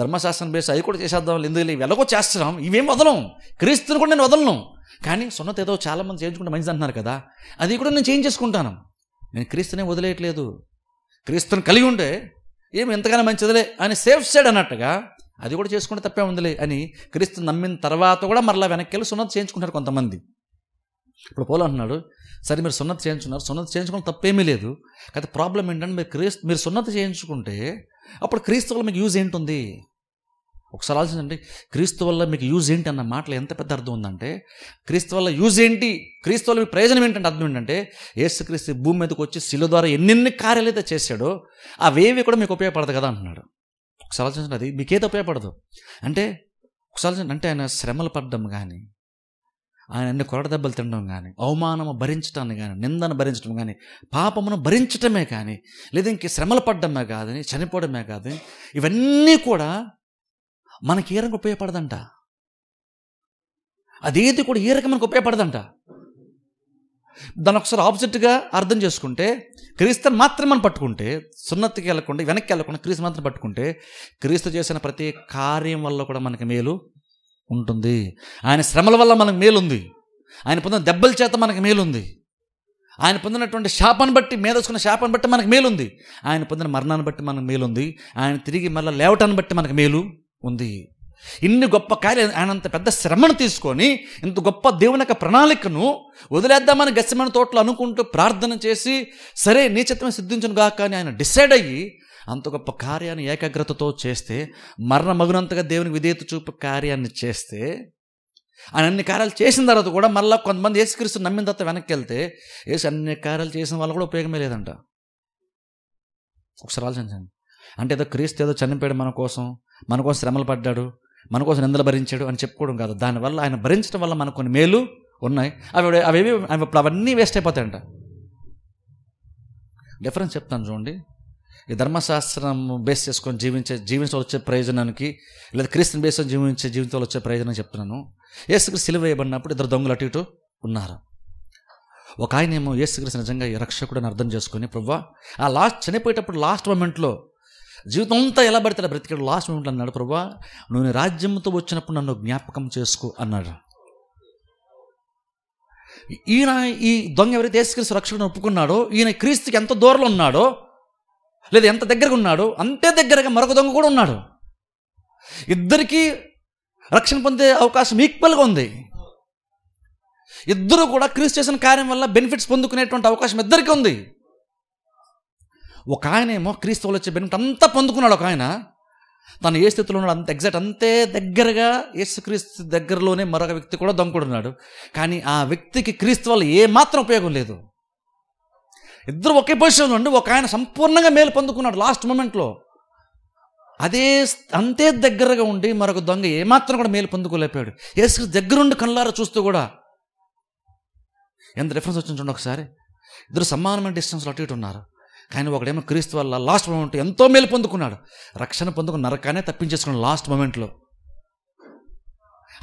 ధర్మశాస్త్రం బేస్ అది కూడా చేసేద్దాం ఎందుకు లేవు ఎలాగో చేస్తున్నాం ఇవేం వదలం క్రీస్తుని కూడా నేను వదలను కానీ సున్నత ఏదో చాలామంది చేయించుకుంటే మంచిది అంటున్నారు కదా అది కూడా నేను చేంజ్ చేసుకుంటాను నేను క్రీస్తునే వదిలేయట్లేదు క్రీస్తుని కలిగి ఉంటే ఏమి ఎంతగానో మంచిదిలే అని సేఫ్ సైడ్ అన్నట్టుగా అది కూడా చేసుకుంటే తప్పే ఉందిలే అని క్రీస్తు నమ్మిన తర్వాత కూడా మరలా వెనక్కి వెళ్ళి సున్నత చేయించుకుంటారు కొంతమంది ఇప్పుడు పోలో అంటున్నాడు సరే మీరు సున్నత చేయించుకున్నారు సున్నత చేయించుకోవడం తప్పేమీ లేదు కాకపోతే ప్రాబ్లం ఏంటంటే మీరు క్రీస్తు మీరు సున్నత చేయించుకుంటే అప్పుడు క్రీస్తు వల్ల మీకు యూజ్ ఏంటుంది ఒకసారి ఆలోచించండి క్రీస్తు వల్ల మీకు యూజ్ ఏంటి అన్న మాటలు ఎంత పెద్ద అర్థం ఉందంటే క్రీస్తు వల్ల యూజ్ ఏంటి క్రీస్తు వల్ల మీకు ప్రయోజనం ఏంటంటే అర్థం ఏంటంటే ఏసుక్రీస్తు భూమి మీదకి వచ్చి శిలు ద్వారా ఎన్నెన్ని కార్యాలు అయితే చేశాడో అవేవి కూడా మీకు ఉపయోగపడదు కదా అంటున్నాడు ఒకసారి ఆలోచించండి అది మీకేదో ఉపయోగపడదు అంటే ఒకసారి అంటే ఆయన శ్రమలు పడ్డం కానీ ఆయన అన్ని కొరడ దెబ్బలు తినడం కానీ అవమానము భరించటాన్ని కానీ నిందను భరించడం కానీ పాపమును భరించటమే కానీ లేదా ఇంక శ్రమలు పడ్డమే కాదని చనిపోవడమే కాదు ఇవన్నీ కూడా మనకి ఏ రకంగా ఉపయోగపడదంట అదేది కూడా ఏ రకం మనకు ఉపయోగపడదంట దాని ఒకసారి ఆపోజిట్గా అర్థం చేసుకుంటే క్రీస్తుని మాత్రం మనం పట్టుకుంటే సున్నతికి వెళ్ళకుండా వెనక్కి వెళ్ళకుండా క్రీస్తు మాత్రం పట్టుకుంటే క్రీస్తు చేసిన ప్రతి కార్యం వల్ల కూడా మనకి మేలు ఉంటుంది ఆయన శ్రమల వల్ల మనకు మేలుంది ఆయన పొందిన దెబ్బల చేత మనకు మేలుంది ఆయన పొందినటువంటి శాపాన్ని బట్టి మేధోసుకున్న శాపాన్ని బట్టి మనకు మేలుంది ఆయన పొందిన మరణాన్ని బట్టి మనకు మేలుంది ఆయన తిరిగి మళ్ళీ లేవటాన్ని బట్టి మనకు మేలు ఉంది ఇన్ని గొప్ప కార్యం ఆయన అంత పెద్ద శ్రమను తీసుకొని ఇంత గొప్ప దేవుని యొక్క ప్రణాళికను వదిలేద్దామని గచ్చిమైన తోటలు అనుకుంటూ ప్రార్థన చేసి సరే నీ సిద్ధించను సిద్ధించును గాక అని ఆయన డిసైడ్ అయ్యి అంత గొప్ప కార్యాన్ని ఏకాగ్రతతో చేస్తే మరణ మగునంతగా దేవునికి విధేయత చూపు కార్యాన్ని చేస్తే ఆయన అన్ని కార్యాలు చేసిన తర్వాత కూడా మళ్ళీ కొంతమంది యేసుక్రీస్తు నమ్మిన తర్వాత వెనక్కి వెళ్తే యేసు అన్ని కార్యాలు చేసిన వాళ్ళు కూడా ఉపయోగమే లేదంట ఒకసారి ఆలోచించండి అంటే ఏదో క్రీస్తు ఏదో చనిపోయాడు మన కోసం మన కోసం శ్రమలు పడ్డాడు మన కోసం నిందలు భరించాడు అని చెప్పుకోవడం కాదు దానివల్ల ఆయన భరించడం వల్ల మనకు కొన్ని మేలు ఉన్నాయి అవి అవి ఇప్పుడు అవన్నీ వేస్ట్ అయిపోతాయంట డిఫరెన్స్ చెప్తాను చూడండి ఈ ధర్మశాస్త్రం బేస్ చేసుకొని జీవించే జీవితంలో వచ్చే ప్రయోజనానికి లేదా క్రీస్తుని బేస్ జీవించే జీవితంలో వచ్చే ప్రయోజనం చెప్తున్నాను ఏసుక్రీస్తు సిలువ వేయబడినప్పుడు ఇద్దరు దొంగలు అటు ఇటు ఉన్నారు ఒక ఆయన ఏమో ఏసుక్రీస్తు నిజంగా ఈ అని అర్థం చేసుకుని ప్రవ్వా ఆ లాస్ట్ చనిపోయేటప్పుడు లాస్ట్ మూమెంట్లో జీవితం అంతా ఎలా పడితే బ్రతికాడు లాస్ట్ మూమెంట్లో అన్నాడు ప్రవ్వా నువ్వు రాజ్యంతో వచ్చినప్పుడు నన్ను జ్ఞాపకం చేసుకో అన్నాడు ఈయన ఈ దొంగ ఎవరైతే ఏసుక్రీస్తు రక్షకుడు ఒప్పుకున్నాడో ఈయన క్రీస్తుకి ఎంత దూరంలో ఉన్నాడో లేదా ఎంత దగ్గరగా ఉన్నాడో అంతే దగ్గరగా మరొక దొంగ కూడా ఉన్నాడు ఇద్దరికీ రక్షణ పొందే అవకాశం ఈక్వల్గా ఉంది ఇద్దరు కూడా క్రీస్తు చేసిన కార్యం వల్ల బెనిఫిట్స్ పొందుకునేటువంటి అవకాశం ఇద్దరికీ ఉంది ఒక ఆయన ఏమో క్రీస్తు వచ్చే బెనిఫిట్ అంతా పొందుకున్నాడు ఒక ఆయన తను ఏ స్థితిలో ఉన్నాడు అంత ఎగ్జాక్ట్ అంతే దగ్గరగా యేసుక్రీస్తు దగ్గరలోనే మరొక వ్యక్తి కూడా దొంగకుడున్నాడు కానీ ఆ వ్యక్తికి క్రీస్తు వల్ల ఏమాత్రం ఉపయోగం లేదు ఇద్దరు ఒకే పొజిషన్ ఉండి ఒక ఆయన సంపూర్ణంగా మేలు పొందుకున్నాడు లాస్ట్ మూమెంట్లో అదే అంతే దగ్గరగా ఉండి మరొక దొంగ ఏమాత్రం కూడా మేలు పొందుకోలేపాడు యేసు దగ్గరుండి కళ్ళారా చూస్తూ కూడా ఎంత డిఫరెన్స్ వచ్చింది చూడండి ఒకసారి ఇద్దరు సమానమైన డిస్టెన్స్లో అటు ఇటు ఉన్నారు కానీ ఒకడేమో క్రీస్తు వల్ల లాస్ట్ మూమెంట్ ఎంతో మేలు పొందుకున్నాడు రక్షణ పొందుకున్న నరకానే తప్పించేసుకున్నాడు లాస్ట్ మూమెంట్లో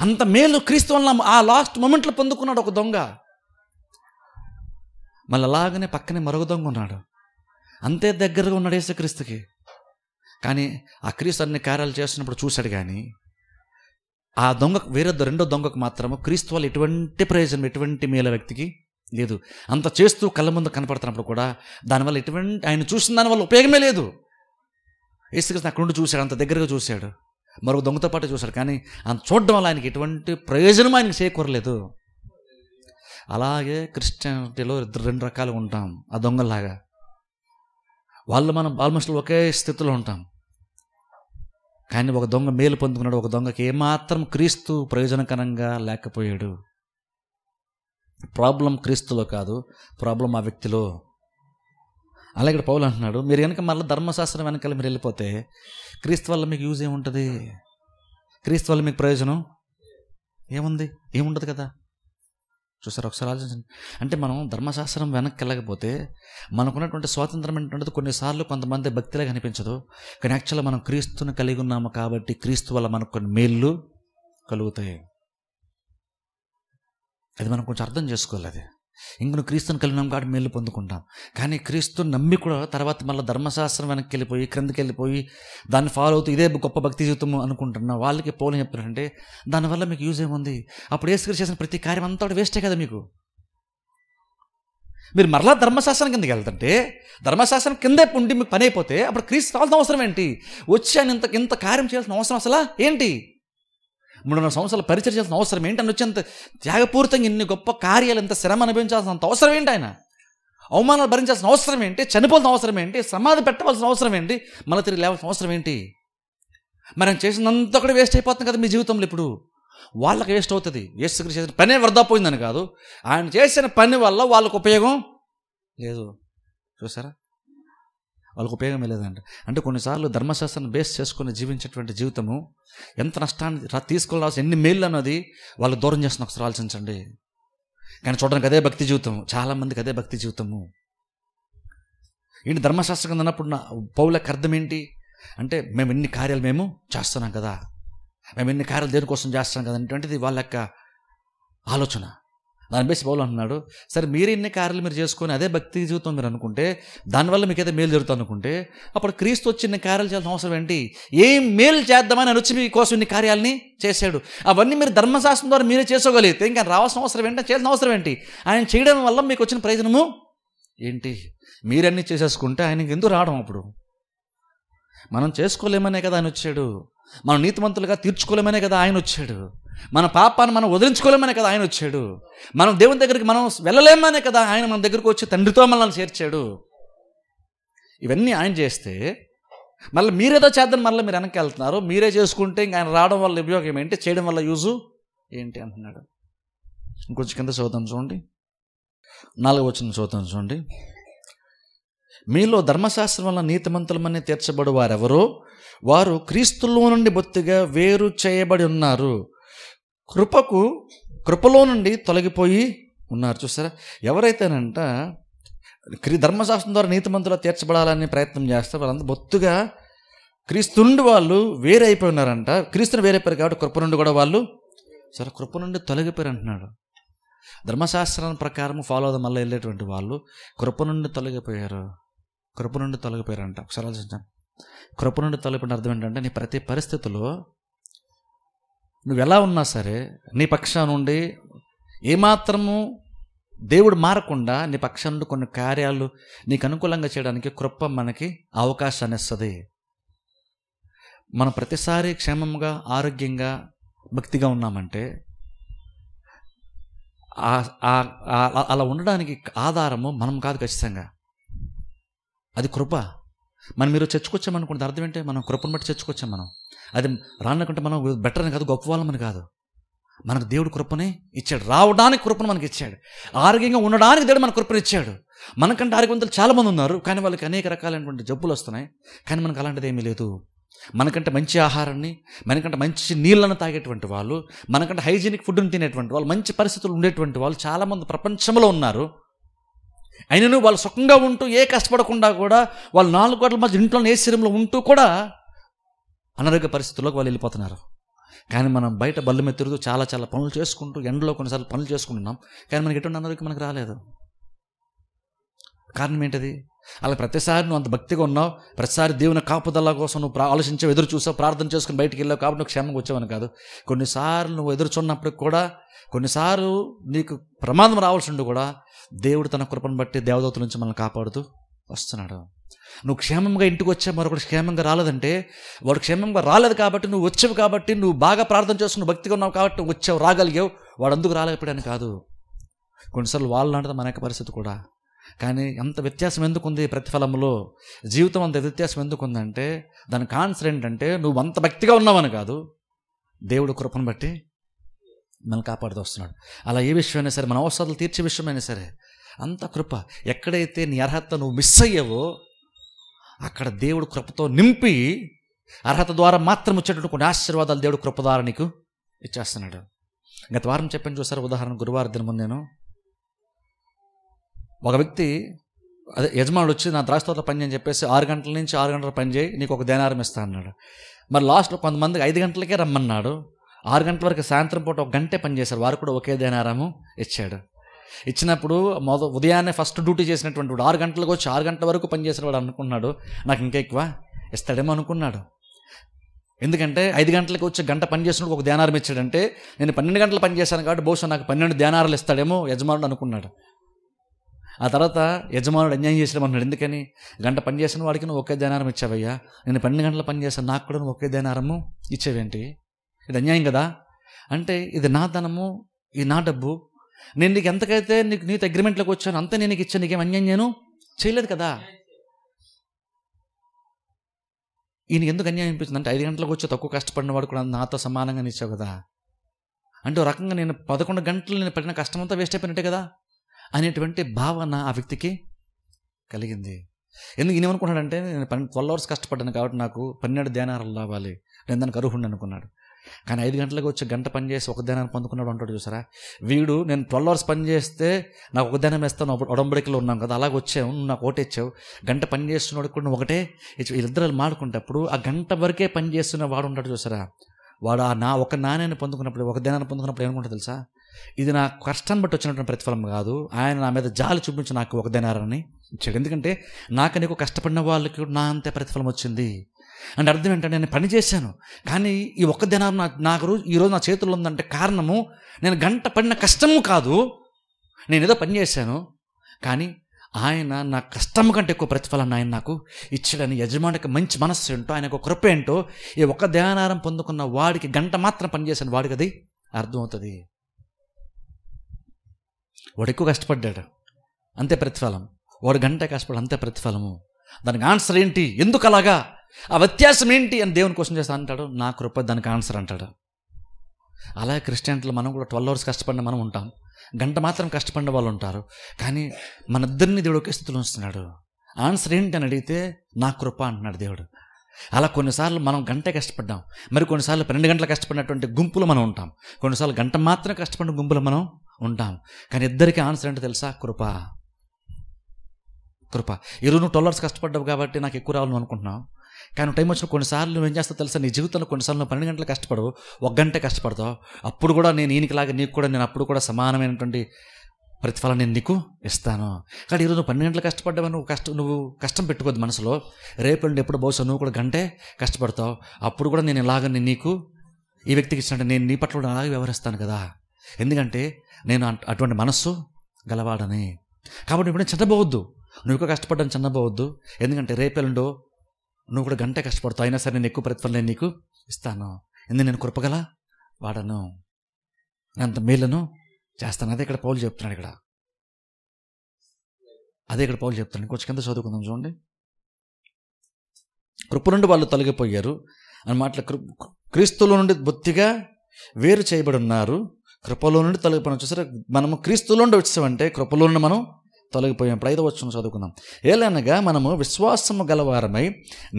అంత మేలు క్రీస్తు వల్ల ఆ లాస్ట్ మూమెంట్లో పొందుకున్నాడు ఒక దొంగ మళ్ళీ అలాగనే పక్కనే మరొక దొంగ ఉన్నాడు అంతే దగ్గరగా ఉన్నాడు యేసుక్రీస్తుకి కానీ ఆ క్రీస్తు అన్ని కార్యాలు చేస్తున్నప్పుడు చూశాడు కానీ ఆ దొంగ వేరే రెండో దొంగకు మాత్రము క్రీస్తు వాళ్ళు ఎటువంటి ప్రయోజనం ఎటువంటి మేల వ్యక్తికి లేదు అంత చేస్తూ కళ్ళ ముందు కనపడుతున్నప్పుడు కూడా దానివల్ల ఎటువంటి ఆయన చూసిన దానివల్ల ఉపయోగమే లేదు యేసుక్రీస్తు అక్కడ ఉండి చూశాడు అంత దగ్గరగా చూశాడు మరొక దొంగతో పాటు చూశాడు కానీ అంత చూడడం వల్ల ఆయనకి ఎటువంటి ప్రయోజనం ఆయనకు చేకూరలేదు అలాగే క్రిస్టియానిటీలో ఇద్దరు రెండు రకాలు ఉంటాం ఆ దొంగల్లాగా వాళ్ళు మనం ఆల్మోస్ట్ ఒకే స్థితిలో ఉంటాం కానీ ఒక దొంగ మేలు పొందుకున్నాడు ఒక దొంగకి ఏమాత్రం క్రీస్తు ప్రయోజనకరంగా లేకపోయాడు ప్రాబ్లం క్రీస్తులో కాదు ప్రాబ్లం ఆ వ్యక్తిలో అలా ఇక్కడ పౌలు అంటున్నాడు మీరు కనుక మళ్ళీ ధర్మశాస్త్రం వెనకాల మీరు వెళ్ళిపోతే క్రీస్తు వల్ల మీకు యూజ్ ఏముంటుంది క్రీస్తు వల్ల మీకు ప్రయోజనం ఏముంది ఏముండదు కదా చూసారు ఒకసారి ఆలోచించండి అంటే మనం ధర్మశాస్త్రం వెనక్కి వెళ్ళకపోతే మనకున్నటువంటి స్వాతంత్రం ఏంటంటే కొన్నిసార్లు కొంతమంది భక్తిలా కనిపించదు కానీ యాక్చువల్గా మనం క్రీస్తుని కలిగి ఉన్నాము కాబట్టి క్రీస్తు వల్ల మనకు కొన్ని మేళ్ళు కలుగుతాయి అది మనం కొంచెం అర్థం చేసుకోవాలి అది ఇంక నువ్వు క్రీస్తుని కలిగినాం కాబట్టి మేలు పొందుకుంటాం కానీ క్రీస్తుని నమ్మి కూడా తర్వాత మళ్ళీ ధర్మశాస్త్రం వెనక్కి వెళ్ళిపోయి క్రిందకి వెళ్ళిపోయి దాన్ని ఫాలో అవుతూ ఇదే గొప్ప భక్తి జీవితం అనుకుంటున్నా వాళ్ళకి పోలని చెప్తున్నారంటే దానివల్ల మీకు యూజ్ ఏముంది అప్పుడు ఏసుకరి చేసిన ప్రతి కార్యం అంతా వేస్టే కదా మీకు మీరు మరలా ధర్మశాస్త్రం కిందకి వెళ్తుంటే ధర్మశాస్త్రం కిందే ఉండి మీకు పని అయిపోతే అప్పుడు క్రీస్తు కావాల్సిన అవసరం ఏంటి వచ్చి ఆయన ఇంత ఇంత కార్యం చేయాల్సిన అవసరం అసలు ఏంటి మూడున్నర సంవత్సరాలు పరిచయం చేసిన అవసరం ఏంటి అని వచ్చేంత త్యాగపూరితంగా ఇన్ని గొప్ప కార్యాలు ఎంత శ్రమ అనుభవించాల్సిన అవసరం ఏంటి ఆయన అవమానాలు భరించాల్సిన అవసరం ఏంటి చనిపోవాల్సిన అవసరం ఏంటి సమాధి పెట్టవలసిన అవసరం ఏంటి మళ్ళీ తిరిగి లేవాల్సిన అవసరం ఏంటి మనం చేసినంత కూడా వేస్ట్ అయిపోతుంది కదా మీ జీవితంలో ఇప్పుడు వాళ్ళకి వేస్ట్ అవుతుంది వేస్ట్ చేసిన పనే పోయిందని కాదు ఆయన చేసిన పని వల్ల వాళ్ళకు ఉపయోగం లేదు చూసారా వాళ్ళకు ఉపయోగం లేదండి అంటే కొన్నిసార్లు ధర్మశాస్త్రాన్ని బేస్ చేసుకుని జీవించేటువంటి జీవితము ఎంత నష్టాన్ని తీసుకోవాల్సిన ఎన్ని మేలు అన్నది వాళ్ళు దూరం చేస్తున్న ఒకసారి ఆలోచించండి కానీ చూడడానికి అదే భక్తి జీవితం చాలామందికి అదే భక్తి జీవితము ఏంటి ధర్మశాస్త్రం కింద ఉన్నప్పుడు నా పౌలకు అర్థం ఏంటి అంటే మేము ఎన్ని కార్యాలు మేము చేస్తున్నాం కదా మేము ఎన్ని కార్యాలు దేనికోసం చేస్తున్నాం కదా అనేటువంటిది వాళ్ళ యొక్క ఆలోచన దాని బేసి అంటున్నాడు సరే మీరు ఇన్ని కార్యాలు మీరు చేసుకొని అదే భక్తి జీవితం మీరు అనుకుంటే దానివల్ల మీకు అయితే మేలు జరుగుతుంది అనుకుంటే అప్పుడు క్రీస్తు వచ్చి ఇన్ని కార్యాలు చేయాల్సిన అవసరం ఏంటి ఏం మేలు చేద్దామని వచ్చి మీకోసం ఇన్ని కార్యాలని చేశాడు అవన్నీ మీరు ధర్మశాస్త్రం ద్వారా మీరే చేసుకోగలిగితే ఇంకా రావాల్సిన అవసరం ఏంటి చేయాల్సిన అవసరం ఏంటి ఆయన చేయడం వల్ల మీకు వచ్చిన ప్రయోజనము ఏంటి మీరన్నీ చేసేసుకుంటే ఆయనకి ఎందుకు రావడం అప్పుడు మనం చేసుకోలేమనే కదా ఆయన వచ్చాడు మనం నీతిమంతులుగా తీర్చుకోలేమనే కదా ఆయన వచ్చాడు మన పాపాన్ని మనం వదిలించుకోలేమనే కదా ఆయన వచ్చాడు మనం దేవుని దగ్గరికి మనం వెళ్ళలేమనే కదా ఆయన మన దగ్గరకు వచ్చి తండ్రితో మనల్ని చేర్చాడు ఇవన్నీ ఆయన చేస్తే మళ్ళీ మీరేదో చేద్దాం మళ్ళీ మీరు వెనక్కి వెళ్తున్నారు మీరే చేసుకుంటే ఇంక ఆయన రావడం వల్ల ఉపయోగం ఏంటి చేయడం వల్ల యూజు ఏంటి అంటున్నాడు ఇంకొంచెం కింద చూద్దాం చూడండి నాలుగు వచ్చిన చూద్దాం చూడండి మీలో ధర్మశాస్త్రం వల్ల నీతిమంతులమని తీర్చబడు వారెవరో వారు క్రీస్తులో నుండి బొత్తిగా వేరు చేయబడి ఉన్నారు కృపకు కృపలో నుండి తొలగిపోయి ఉన్నారు చూసారా ఎవరైతేనంట క్రీ ధర్మశాస్త్రం ద్వారా నీతిమంతులు తీర్చబడాలని ప్రయత్నం చేస్తారు వాళ్ళంతా బొత్తుగా క్రీస్తు నుండి వాళ్ళు వేరైపోయి ఉన్నారంట క్రీస్తుని వేరైపోయారు కాబట్టి కృప నుండి కూడా వాళ్ళు సరే కృప నుండి తొలగిపోయారు అంటున్నాడు ధర్మశాస్త్రం ప్రకారం ఫాలో అవుదాం వల్ల వెళ్ళేటువంటి వాళ్ళు కృప నుండి తొలగిపోయారు కృప నుండి తొలగిపోయారంట ఒకసారి ఆలోచించాను కృప నుండి తొలగిపోయిన అర్థం ఏంటంటే నీ ప్రతి పరిస్థితుల్లో నువ్వు ఎలా ఉన్నా సరే నీ పక్షం నుండి ఏమాత్రము దేవుడు మారకుండా నీ పక్షం నుండి కొన్ని కార్యాలు నీకు అనుకూలంగా చేయడానికి కృప మనకి అవకాశాన్ని ఇస్తుంది మనం ప్రతిసారి క్షేమంగా ఆరోగ్యంగా భక్తిగా ఉన్నామంటే అలా ఉండడానికి ఆధారము మనం కాదు ఖచ్చితంగా అది కృప మనం మీరు చచ్చుకొచ్చామనుకుంటే అర్థం ఏంటి మనం కృపను బట్టి చచ్చుకొచ్చాం మనం అది రానకుంటే మనం బెటర్ అని కాదు గొప్ప వాళ్ళమని కాదు మనకు దేవుడు కృపనే ఇచ్చాడు రావడానికి కృపను మనకి ఇచ్చాడు ఆరోగ్యంగా ఉండడానికి దేవుడు మన కృపను ఇచ్చాడు మనకంటే ఆరోగ్యవంతులు చాలామంది ఉన్నారు కానీ వాళ్ళకి అనేక రకాలైనటువంటి జబ్బులు వస్తున్నాయి కానీ మనకు అలాంటిది ఏమీ లేదు మనకంటే మంచి ఆహారాన్ని మనకంటే మంచి నీళ్ళను తాగేటువంటి వాళ్ళు మనకంటే హైజీనిక్ ఫుడ్ని తినేటువంటి వాళ్ళు మంచి పరిస్థితులు ఉండేటువంటి వాళ్ళు చాలామంది ప్రపంచంలో ఉన్నారు అయినను వాళ్ళు సుఖంగా ఉంటూ ఏ కష్టపడకుండా కూడా వాళ్ళు నాలుగు గోడల మధ్య ఇంట్లో శరీరంలో ఉంటూ కూడా అనారోగ్య పరిస్థితుల్లోకి వాళ్ళు వెళ్ళిపోతున్నారు కానీ మనం బయట బళ్ళు మీద తిరుగుతూ చాలా చాలా పనులు చేసుకుంటూ ఎండలో కొన్నిసార్లు పనులు చేసుకుంటున్నాం కానీ మనకి ఎటువంటి అనారోగ్యం మనకు రాలేదు కారణం ఏంటది అలా ప్రతిసారి నువ్వు అంత భక్తిగా ఉన్నావు ప్రతిసారి దేవుని కాపుదల కోసం నువ్వు ఆలోచించావు ఎదురు చూసావు ప్రార్థన చేసుకుని బయటికి వెళ్ళావు కాబట్టి నువ్వు క్షేమంగా వచ్చావని కాదు కొన్నిసార్లు నువ్వు ఎదురుచున్నప్పటికి కూడా కొన్నిసార్లు నీకు ప్రమాదం రావాల్సి కూడా దేవుడు తన కృపను బట్టి దేవదూతల నుంచి మనల్ని కాపాడుతూ వస్తున్నాడు నువ్వు క్షేమంగా ఇంటికి వచ్చే మరొకటి క్షేమంగా రాలేదంటే వాడు క్షేమంగా రాలేదు కాబట్టి నువ్వు వచ్చావు కాబట్టి నువ్వు బాగా ప్రార్థన చేసుకుని భక్తిగా ఉన్నావు కాబట్టి నువ్వు వచ్చావు రాగలిగావు వాడు అందుకు రాలేకపోయాను కాదు కొన్నిసార్లు వాళ్ళు లాంటిది మన యొక్క పరిస్థితి కూడా కానీ ఎంత వ్యత్యాసం ఎందుకుంది ప్రతిఫలంలో జీవితం అంత వ్యత్యాసం ఎందుకుందంటే దాని కాన్సర్ ఏంటంటే నువ్వు అంత భక్తిగా ఉన్నావని కాదు దేవుడు కృపను బట్టి మనం కాపాడుతూ వస్తున్నాడు అలా ఏ విషయమైనా సరే మన అవసరాలు తీర్చే విషయమైనా సరే అంత కృప ఎక్కడైతే నీ అర్హత నువ్వు మిస్ అయ్యావో అక్కడ దేవుడు కృపతో నింపి అర్హత ద్వారా మాత్రం వచ్చేటటువంటి కొన్ని ఆశీర్వాదాలు దేవుడు కృప ద్వారా నీకు ఇచ్చేస్తున్నాడు గత వారం చెప్పాను చూసారు ఉదాహరణ గురువారం దినముందు నేను ఒక వ్యక్తి అదే యజమానుడు వచ్చి నా ద్రాక్ష తోట పని అని చెప్పేసి ఆరు గంటల నుంచి ఆరు గంటల పని చేయి నీకు ఒక దేనారం ఇస్తా అన్నాడు మరి లాస్ట్లో కొంతమంది ఐదు గంటలకే రమ్మన్నాడు ఆరు గంటల వరకు సాయంత్రం పూట ఒక గంటే పనిచేశారు వారు కూడా ఒకే దేనారాము ఇచ్చాడు ఇచ్చినప్పుడు మొద ఉదయాన్నే ఫస్ట్ డ్యూటీ చేసినటువంటి వాడు ఆరు గంటలకు వచ్చి ఆరు గంటల వరకు పనిచేసిన వాడు అనుకున్నాడు నాకు ఇంకా ఎక్కువ ఇస్తాడేమో అనుకున్నాడు ఎందుకంటే ఐదు గంటలకు వచ్చి గంట పని చేసినప్పుడు ఒక ధ్యానారం ఇచ్చాడంటే నేను పన్నెండు గంటలు పనిచేశాను కాబట్టి బహుశా నాకు పన్నెండు ధ్యానారాలు ఇస్తాడేమో యజమానుడు అనుకున్నాడు ఆ తర్వాత యజమానుడు అన్యాయం చేసిన అన్నాడు ఎందుకని గంట పని చేసిన వాడికి నువ్వు ఒకే ధ్యానారం ఇచ్చావయ్యా నేను పన్నెండు గంటల పని చేశాను నాకు కూడా నువ్వు ఒకే ధ్యానారము ఇచ్చేవేంటి ఇది అన్యాయం కదా అంటే ఇది నా ధనము ఇది నా డబ్బు నేను నీకు ఎంతకైతే నీకు నీతో అగ్రిమెంట్లోకి వచ్చాను అంత నేను నీకు ఇచ్చాను నీకేం అన్యాయం నేను చేయలేదు కదా ఈయనకి ఎందుకు అన్యాయం అనిపిస్తుంది అంటే ఐదు గంటలకు వచ్చి తక్కువ కష్టపడిన వాడు కూడా నాతో సమానంగా ఇచ్చావు కదా అంటే రకంగా నేను పదకొండు గంటలు నేను పడిన కష్టమంతా వేస్ట్ అయిపోయినట్టే కదా అనేటువంటి భావన ఆ వ్యక్తికి కలిగింది ఎందుకు ఈయనేమనుకున్నాడంటే నేను పన్నెండు ట్వెల్వ్ అవర్స్ కష్టపడ్డాను కాబట్టి నాకు పన్నెండు ధ్యానాలు రావాలి నేను దానికి అర్హుడు అనుకున్నాడు కానీ ఐదు గంటలకు వచ్చి గంట పని చేసి ఒక ధ్యానాన్ని పొందుకున్నాడు అంటాడు చూసారా వీడు నేను ట్వెల్వ్ అవర్స్ పని చేస్తే నాకు ఒక ధ్యానం వేస్తాను ఉడంబడికలో ఉన్నాం కదా అలాగ వచ్చావు నువ్వు నాకు ఇచ్చావు గంట పని చేస్తున్నాడు కూడా ఒకటే ఇద్దరు మాడుకుంటప్పుడు ఆ గంట వరకే పని చేస్తున్న వాడు ఉంటాడు చూసారా వాడు ఆ నా ఒక నాణ్యాన్ని పొందుకున్నప్పుడు ఒక ధ్యానాన్ని పొందుకున్నప్పుడు ఏమనుకుంటా తెలుసా ఇది నా కష్టం బట్టి వచ్చినటువంటి ప్రతిఫలం కాదు ఆయన నా మీద జాలి చూపించి నాకు ఒకదేనారని ఇచ్చాడు ఎందుకంటే నాకు నీకు కష్టపడిన వాళ్ళకి నా అంతే ప్రతిఫలం వచ్చింది అంటే అర్థం ఏంటంటే నేను పని చేశాను కానీ ఈ ఒక్క దినారు నా నాకు రోజు ఈరోజు నా చేతుల్లో ఉందంటే కారణము నేను గంట పడిన కష్టము కాదు నేను ఏదో పని చేశాను కానీ ఆయన నా కష్టం కంటే ఎక్కువ ప్రతిఫలాన్ని ఆయన నాకు ఇచ్చాడని యజమానికి మంచి మనస్సు ఏంటో ఆయనకు కృప ఏంటో ఈ ఒక్క ధ్యానారం పొందుకున్న వాడికి గంట మాత్రం పనిచేశాను వాడికి అది అర్థమవుతుంది వాడు ఎక్కువ కష్టపడ్డాడు అంతే ప్రతిఫలం వాడు గంట కష్టపడు అంతే ప్రతిఫలము దానికి ఆన్సర్ ఏంటి ఎందుకు అలాగా ఆ వ్యత్యాసం ఏంటి అని దేవుని కోసం చేస్తా అంటాడు నా కృప దానికి ఆన్సర్ అంటాడు అలాగే క్రిస్టియన్లు మనం కూడా ట్వెల్వ్ అవర్స్ కష్టపడిన మనం ఉంటాం గంట మాత్రం కష్టపడిన వాళ్ళు ఉంటారు కానీ మన ఇద్దరిని దేవుడు ఒకే స్థితిలో ఉంచుతున్నాడు ఆన్సర్ ఏంటి అని అడిగితే నా కృప అంటున్నాడు దేవుడు అలా కొన్నిసార్లు మనం గంటే కష్టపడ్డాం మరి కొన్నిసార్లు పన్నెండు గంటలు కష్టపడినటువంటి గుంపులు మనం ఉంటాం కొన్నిసార్లు గంట మాత్రం కష్టపడిన గుంపులు మనం ఉంటాం కానీ ఇద్దరికి ఆన్సర్ ఏంటో తెలుసా కృప కృప ఈరోజు నువ్వు టొల్లర్స్ కష్టపడ్డావు కాబట్టి నాకు ఎక్కువ రావాలని అనుకుంటున్నావు కానీ టైం వచ్చిన కొన్నిసార్లు నువ్వు ఏం చేస్తావు తెలుసా నీ జీవితంలో కొన్నిసార్లు నువ్వు పన్నెండు గంటలు కష్టపడవు ఒక గంట కష్టపడతావు అప్పుడు కూడా నేను ఈయనకిలాగా నీకు కూడా నేను అప్పుడు కూడా సమానమైనటువంటి ప్రతిఫలం నేను నీకు ఇస్తాను కానీ ఈరోజు పన్నెండు గంటలు కష్టపడ్డావు నువ్వు కష్టం నువ్వు కష్టం పెట్టుకోద్దు మనసులో రేపు నుండి ఎప్పుడు బహుశా నువ్వు కూడా గంటే కష్టపడతావు అప్పుడు కూడా నేను ఇలాగ నేను నీకు ఈ వ్యక్తికి ఇచ్చినట్టు నేను నీ పట్ల కూడా అలాగే వ్యవహరిస్తాను కదా ఎందుకంటే నేను అటువంటి మనస్సు గలవాడని కాబట్టి ఇప్పుడు చెందబోవద్దు నువ్వు ఎక్కువ కష్టపడ్డాను చెందబోవద్దు ఎందుకంటే రేపెల్లుండో నువ్వు కూడా గంట కష్టపడతావు అయినా సరే నేను ఎక్కువ ప్రతిఫలం నేను నీకు ఇస్తాను ఎందుకు నేను కృపగల వాడను అంత మేలను చేస్తాను అదే ఇక్కడ పౌలు చెప్తున్నాడు ఇక్కడ అదే ఇక్కడ పౌలు చెప్తున్నాడు కొంచెం కింద చదువుకుందాం చూడండి కృప నుండి వాళ్ళు తొలగిపోయారు అని మాటలు క్రీస్తులో నుండి బొత్తిగా వేరు చేయబడి ఉన్నారు కృపలో నుండి తొలగిపోయిన చూసారా మనము క్రీస్తులో నుండి వచ్చామంటే కృపలో నుండి మనం తొలగిపోయాం ఇప్పుడు ఐదో వచ్చిన చదువుకుందాం ఏలనగా మనము విశ్వాసము గలవారమై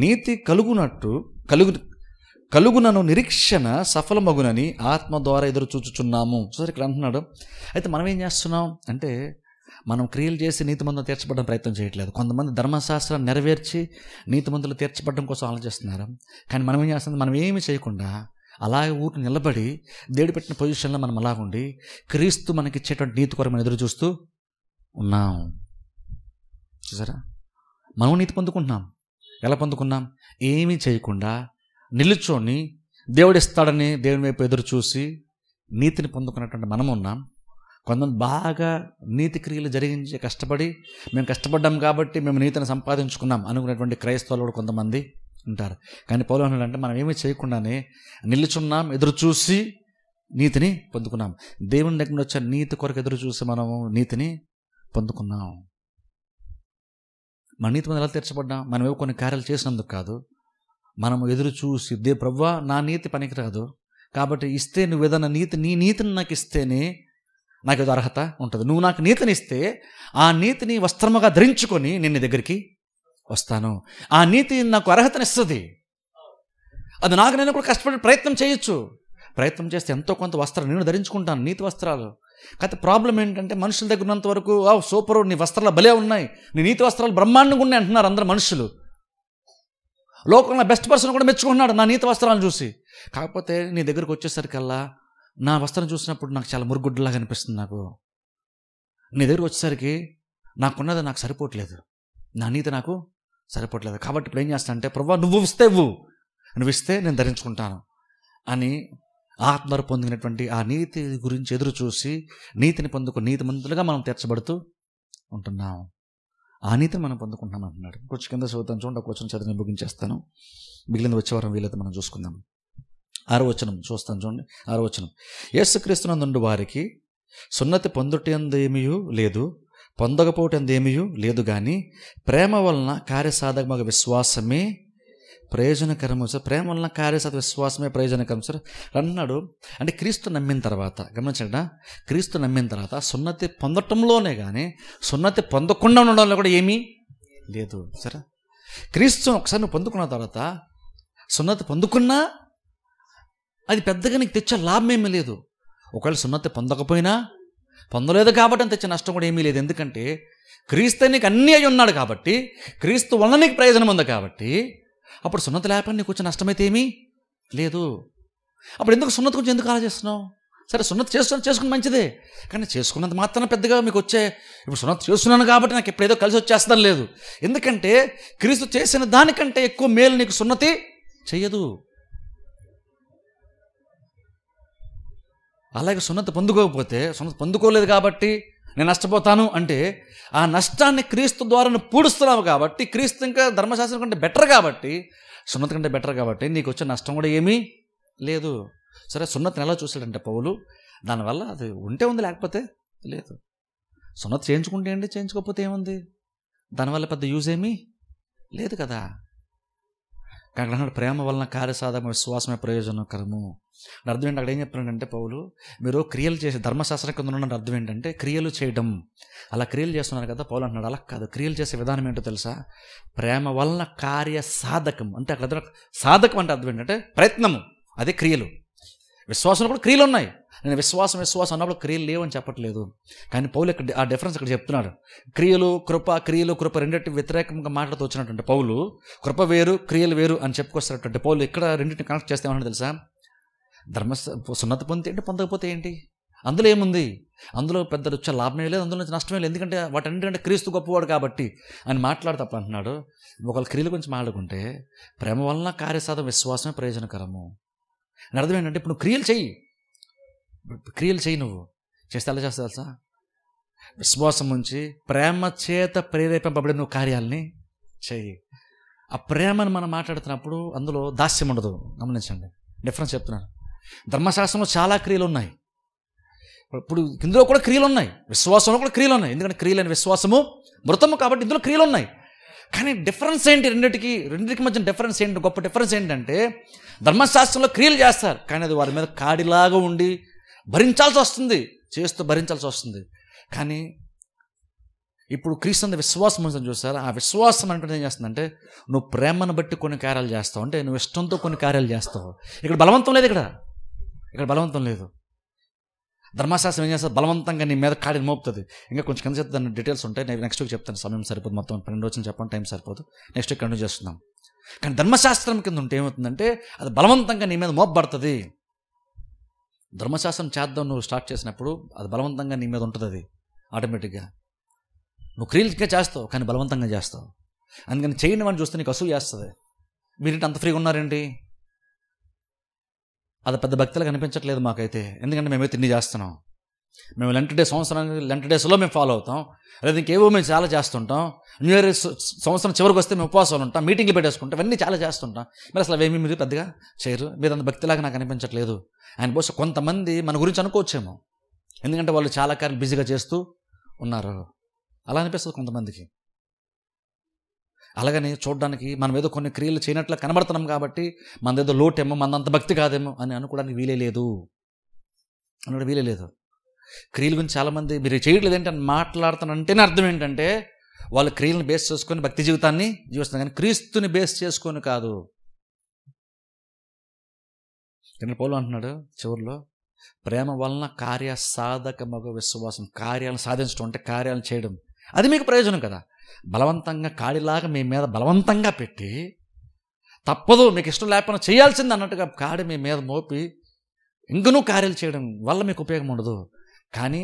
నీతి కలుగునట్టు కలుగు కలుగునను నిరీక్షణ సఫలమగునని ఆత్మ ద్వారా ఎదురు చూచుచున్నాము చూసారు ఇక్కడ అంటున్నాడు అయితే మనం ఏం చేస్తున్నాం అంటే మనం క్రియలు చేసి నీతిమంతులు తీర్చబడడం ప్రయత్నం చేయట్లేదు కొంతమంది ధర్మశాస్త్రం నెరవేర్చి నీతిమంతులు తీర్చబడడం కోసం ఆలోచిస్తున్నారు కానీ మనం ఏం చేస్తుంది మనం ఏమి చేయకుండా అలా ఊరు నిలబడి దేవుడు పెట్టిన పొజిషన్లో మనం అలా ఉండి క్రీస్తు మనకి ఇచ్చేటువంటి నీతి కొరకు మనం ఎదురు చూస్తూ ఉన్నాం చూసారా మనం నీతి పొందుకుంటున్నాం ఎలా పొందుకున్నాం ఏమీ చేయకుండా నిలుచొని దేవుడిస్తాడని దేవుని వైపు ఎదురు చూసి నీతిని పొందుకున్నటువంటి మనం ఉన్నాం కొంతమంది బాగా నీతి క్రియలు జరిగించి కష్టపడి మేము కష్టపడ్డాం కాబట్టి మేము నీతిని సంపాదించుకున్నాం అనుకునేటువంటి క్రైస్తవులు కూడా కొంతమంది ఉంటారు కానీ పౌలు అంటే మనం ఏమీ చేయకుండానే నిల్చున్నాం ఎదురు చూసి నీతిని పొందుకున్నాం దేవుని దగ్గర వచ్చే నీతి కొరకు ఎదురు చూసి మనము నీతిని పొందుకున్నాం మన నీతి మీద ఎలా తీర్చబడ్డాం మనం ఏవో కొన్ని కార్యాలు చేసినందుకు కాదు మనము ఎదురు చూసి దే ప్రవ్వా నా నీతి పనికిరాదు కాబట్టి ఇస్తే నువ్వు ఏదైనా నీతి నీ నీతిని నాకు ఇస్తేనే నాకు ఏదో అర్హత ఉంటుంది నువ్వు నాకు నీతిని ఇస్తే ఆ నీతిని వస్త్రముగా ధరించుకొని నేను దగ్గరికి వస్తాను ఆ నీతి నాకు అర్హతనిస్తుంది అది నాకు నేను కూడా కష్టపడి ప్రయత్నం చేయొచ్చు ప్రయత్నం చేస్తే ఎంతో కొంత వస్త్రాలు నేను ధరించుకుంటాను నీతి వస్త్రాలు కాకపోతే ప్రాబ్లం ఏంటంటే మనుషుల దగ్గర ఉన్నంత వరకు ఆ నీ వస్త్రాలు భలే ఉన్నాయి నీ నీతి వస్త్రాలు బ్రహ్మాండంగా ఉన్నాయి అంటున్నారు అందరు మనుషులు లోకంలో బెస్ట్ పర్సన్ కూడా మెచ్చుకున్నాడు నా నీతి వస్త్రాలను చూసి కాకపోతే నీ దగ్గరకు వచ్చేసరికల్లా నా వస్త్రం చూసినప్పుడు నాకు చాలా మురుగుడ్డలాగా అనిపిస్తుంది నాకు నీ దగ్గర వచ్చేసరికి నాకున్నది నాకు సరిపోవట్లేదు నా నీతి నాకు సరిపోవట్లేదు కాబట్టి ఇప్పుడు ఏం చేస్తా అంటే ప్రభా నువ్వు ఇస్తే ఇవ్వు నువ్వు ఇస్తే నేను ధరించుకుంటాను అని ఆత్మరు పొందినటువంటి ఆ నీతి గురించి ఎదురు చూసి నీతిని పొందుకు నీతి మంతులుగా మనం తీర్చబడుతూ ఉంటున్నాం ఆ నీతిని మనం పొందుకుంటున్నాం అంటున్నాడు కొంచెం కింద చదువుతాను చూడండి ఒక వచ్చిన బుకింగ్ ముగించేస్తాను మిగిలిన వచ్చే వారం వీలైతే మనం చూసుకుందాం ఆరో వచనం చూస్తాను చూడండి ఆరో వచనం యేసుక్రీస్తునందుండు వారికి సున్నతి పొందుటందు లేదు పొందకపోవటందేమియూ లేదు కానీ ప్రేమ వలన కార్యసాధకమైన విశ్వాసమే ప్రయోజనకరము సార్ ప్రేమ వలన కార్యసాధ విశ్వాసమే ప్రయోజనకరం సార్ అన్నాడు అంటే క్రీస్తు నమ్మిన తర్వాత గమనించండి క్రీస్తు నమ్మిన తర్వాత సున్నతి పొందటంలోనే కానీ సున్నతి పొందకుండా ఉండడంలో కూడా ఏమీ లేదు సరే క్రీస్తు ఒకసారి నువ్వు పొందుకున్న తర్వాత సున్నతి పొందుకున్నా అది పెద్దగా నీకు తెచ్చే లాభం ఏమీ లేదు ఒకవేళ సున్నతి పొందకపోయినా పొందలేదు కాబట్టి అంత నష్టం కూడా ఏమీ లేదు ఎందుకంటే క్రీస్తు నీకు అన్నీ అయి ఉన్నాడు కాబట్టి క్రీస్తు వలన నీకు ప్రయోజనం ఉంది కాబట్టి అప్పుడు సున్నత లేకపోతే నీకు వచ్చిన నష్టమైతే ఏమీ లేదు అప్పుడు ఎందుకు సున్నత గురించి ఎందుకు ఆలోచిస్తున్నావు సరే సున్నత చేస్తున్నా చేసుకుని మంచిదే కానీ చేసుకున్నంత మాత్రం పెద్దగా మీకు వచ్చే ఇప్పుడు సున్నత చేస్తున్నాను కాబట్టి నాకు ఎప్పుడేదో కలిసి వచ్చేస్తాం లేదు ఎందుకంటే క్రీస్తు చేసిన దానికంటే ఎక్కువ మేలు నీకు సున్నతి చేయదు అలాగే సున్నత పొందుకోకపోతే సున్నత పొందుకోలేదు కాబట్టి నేను నష్టపోతాను అంటే ఆ నష్టాన్ని క్రీస్తు ద్వారా పూడుస్తున్నావు కాబట్టి క్రీస్తు ఇంకా ధర్మశాస్త్రం కంటే బెటర్ కాబట్టి సున్నత కంటే బెటర్ కాబట్టి నీకు వచ్చే నష్టం కూడా ఏమీ లేదు సరే సున్నతిని ఎలా చూశాడంటే పౌలు దానివల్ల అది ఉంటే ఉంది లేకపోతే లేదు సున్నత చేయించుకుంటే ఏంటి చేయించుకోకపోతే ఏముంది దానివల్ల పెద్ద యూజ్ ఏమీ లేదు కదా కానీ ప్రేమ వలన కార్యసాధక విశ్వాసమే ప్రయోజనకరము అర్థం ఏంటి అక్కడ ఏం చెప్తున్నాడంటే పౌలు మీరు క్రియలు చేసే ధర్మశాస్త్రం కింద ఉన్న అర్థం ఏంటంటే క్రియలు చేయడం అలా క్రియలు చేస్తున్నారు కదా పౌలు అంటున్నాడు అలా కాదు క్రియలు చేసే విధానం ఏంటో తెలుసా ప్రేమ వలన కార్య సాధకం అంటే అక్కడ సాధకం అంటే అర్థం ఏంటంటే ప్రయత్నము అదే క్రియలు విశ్వాసంలో కూడా క్రియలు ఉన్నాయి నేను విశ్వాసం విశ్వాసం అన్నప్పుడు క్రియలు లేవని చెప్పట్లేదు కానీ పౌలు ఇక్కడ ఆ డిఫరెన్స్ ఇక్కడ చెప్తున్నాడు క్రియలు కృప క్రియలు కృప రెండింటి వ్యతిరేకంగా మాట్లాడుతూ వచ్చినటువంటి పౌలు కృప వేరు క్రియలు వేరు అని చెప్పుకొస్తున్నటువంటి పౌలు ఇక్కడ రెండింటిని కనెక్ట్ ఏమన్నా తెలుసా ధర్మ సున్నత పొందితే ఏంటి పొందకపోతే ఏంటి అందులో ఏముంది అందులో పెద్ద వచ్చే లాభమే లేదు అందులో నుంచి నష్టమే లేదు ఎందుకంటే వాటి అన్నిటికంటే క్రీస్తు గొప్పవాడు కాబట్టి అని మాట్లాడతప్ప అంటున్నాడు ఒకళ్ళ క్రియలు గురించి మాట్లాడుకుంటే ప్రేమ వలన కార్యసాధం విశ్వాసమే ప్రయోజనకరము అని అర్థం ఏంటంటే ఇప్పుడు నువ్వు క్రియలు చెయ్యి క్రియలు చెయ్యి నువ్వు చేస్తే ఎలా చేస్తా తెలుసా విశ్వాసం నుంచి ప్రేమ చేత ప్రేరేపింపబడిన నువ్వు కార్యాలని చెయ్యి ఆ ప్రేమను మనం మాట్లాడుతున్నప్పుడు అందులో దాస్యం ఉండదు గమనించండి డిఫరెన్స్ చెప్తున్నాను ధర్మశాస్త్రంలో చాలా క్రియలు ఉన్నాయి ఇప్పుడు ఇందులో కూడా క్రియలు ఉన్నాయి విశ్వాసంలో కూడా క్రియలు ఉన్నాయి ఎందుకంటే క్రియలు క్రియలైన విశ్వాసము మృతము కాబట్టి ఇందులో క్రియలు ఉన్నాయి కానీ డిఫరెన్స్ ఏంటి రెండింటికి రెండింటికి మధ్య డిఫరెన్స్ ఏంటి గొప్ప డిఫరెన్స్ ఏంటంటే ధర్మశాస్త్రంలో క్రియలు చేస్తారు కానీ అది వారి మీద కాడిలాగా ఉండి భరించాల్సి వస్తుంది చేస్తూ భరించాల్సి వస్తుంది కానీ ఇప్పుడు క్రీస్తున్న విశ్వాసం మనం చూసారా ఆ విశ్వాసం అంటే ఏం చేస్తుందంటే నువ్వు ప్రేమను బట్టి కొన్ని కార్యాలు చేస్తావు అంటే నువ్వు ఇష్టంతో కొన్ని కార్యాలు చేస్తావు ఇక్కడ బలవంతం లేదు ఇక్కడ ఇక్కడ బలవంతం లేదు ధర్మశాస్త్రం ఏం చేస్తుంది బలవంతంగా నీ మీద కాడిని మోపుతుంది ఇంకా కొంచెం కింద చెప్తే డీటెయిల్స్ ఉంటాయి నేను నెక్స్ట్ వీక్ చెప్తాను సమయం సరిపోదు మొత్తం పన్నెండు రోజులు చెప్పండి టైం సరిపోదు నెక్స్ట్ వీక్ కంటిన్యూ చేస్తున్నాం కానీ ధర్మశాస్త్రం కింద ఉంటే ఏమవుతుందంటే అది బలవంతంగా నీ మీద మోపబడుతుంది ధర్మశాస్త్రం చేద్దాం నువ్వు స్టార్ట్ చేసినప్పుడు అది బలవంతంగా నీ మీద ఉంటుంది అది ఆటోమేటిక్గా నువ్వు క్రీల్గా చేస్తావు కానీ బలవంతంగా చేస్తావు అందుకని చేయని వాడిని చూస్తే నీకు అసూ చేస్తుంది మీరు అంత ఫ్రీగా ఉన్నారేంటి అది పెద్ద భక్తులు కనిపించట్లేదు మాకైతే ఎందుకంటే మేమే తిండి చేస్తున్నాం మేము లెంట్ డే సంవత్సరానికి లెంట్ డేస్లో మేము ఫాలో అవుతాం లేదా ఇంకేవో మేము చాలా చేస్తుంటాం న్యూ ఇయర్ సంవత్సరం చివరికి వస్తే మేము ఉపవాసాలు ఉంటాం మీటింగ్లు పెట్టేసుకుంటాం ఇవన్నీ చాలా చేస్తుంటాం మీరు అసలు అవేమీ మీరు పెద్దగా చేయరు మీరు అంత భక్తిలాగా నాకు అనిపించట్లేదు ఆయన పోస్ట్ కొంతమంది మన గురించి అనుకోవచ్చేమో ఎందుకంటే వాళ్ళు చాలా కార్యం బిజీగా చేస్తూ ఉన్నారు అలా అనిపిస్తుంది కొంతమందికి అలాగని చూడడానికి మన మీద కొన్ని క్రియలు చేయనట్లు కనబడుతున్నాం కాబట్టి మనదేదో లోటేమో మనంత భక్తి కాదేమో అని అనుకోవడానికి వీలే లేదు అనుకోవడం వీలే లేదు క్రియల గురించి చాలామంది మీరు చేయట్లేదు మాట్లాడుతున్న అంటేనే అర్థం ఏంటంటే వాళ్ళు క్రియలను బేస్ చేసుకొని భక్తి జీవితాన్ని జీవిస్తున్నారు కానీ క్రీస్తుని బేస్ చేసుకొని కాదు కానీ పోలు అంటున్నాడు చివరిలో ప్రేమ వలన కార్య సాధకమగ విశ్వాసం కార్యాలను సాధించడం అంటే కార్యాలను చేయడం అది మీకు ప్రయోజనం కదా బలవంతంగా కాడిలాగా మీ మీద బలవంతంగా పెట్టి తప్పదు మీకు ఇష్టం లేకపోయినా చేయాల్సింది అన్నట్టుగా కాడి మీ మీద మోపి ఇంకనూ కార్యాలు చేయడం వల్ల మీకు ఉపయోగం ఉండదు కానీ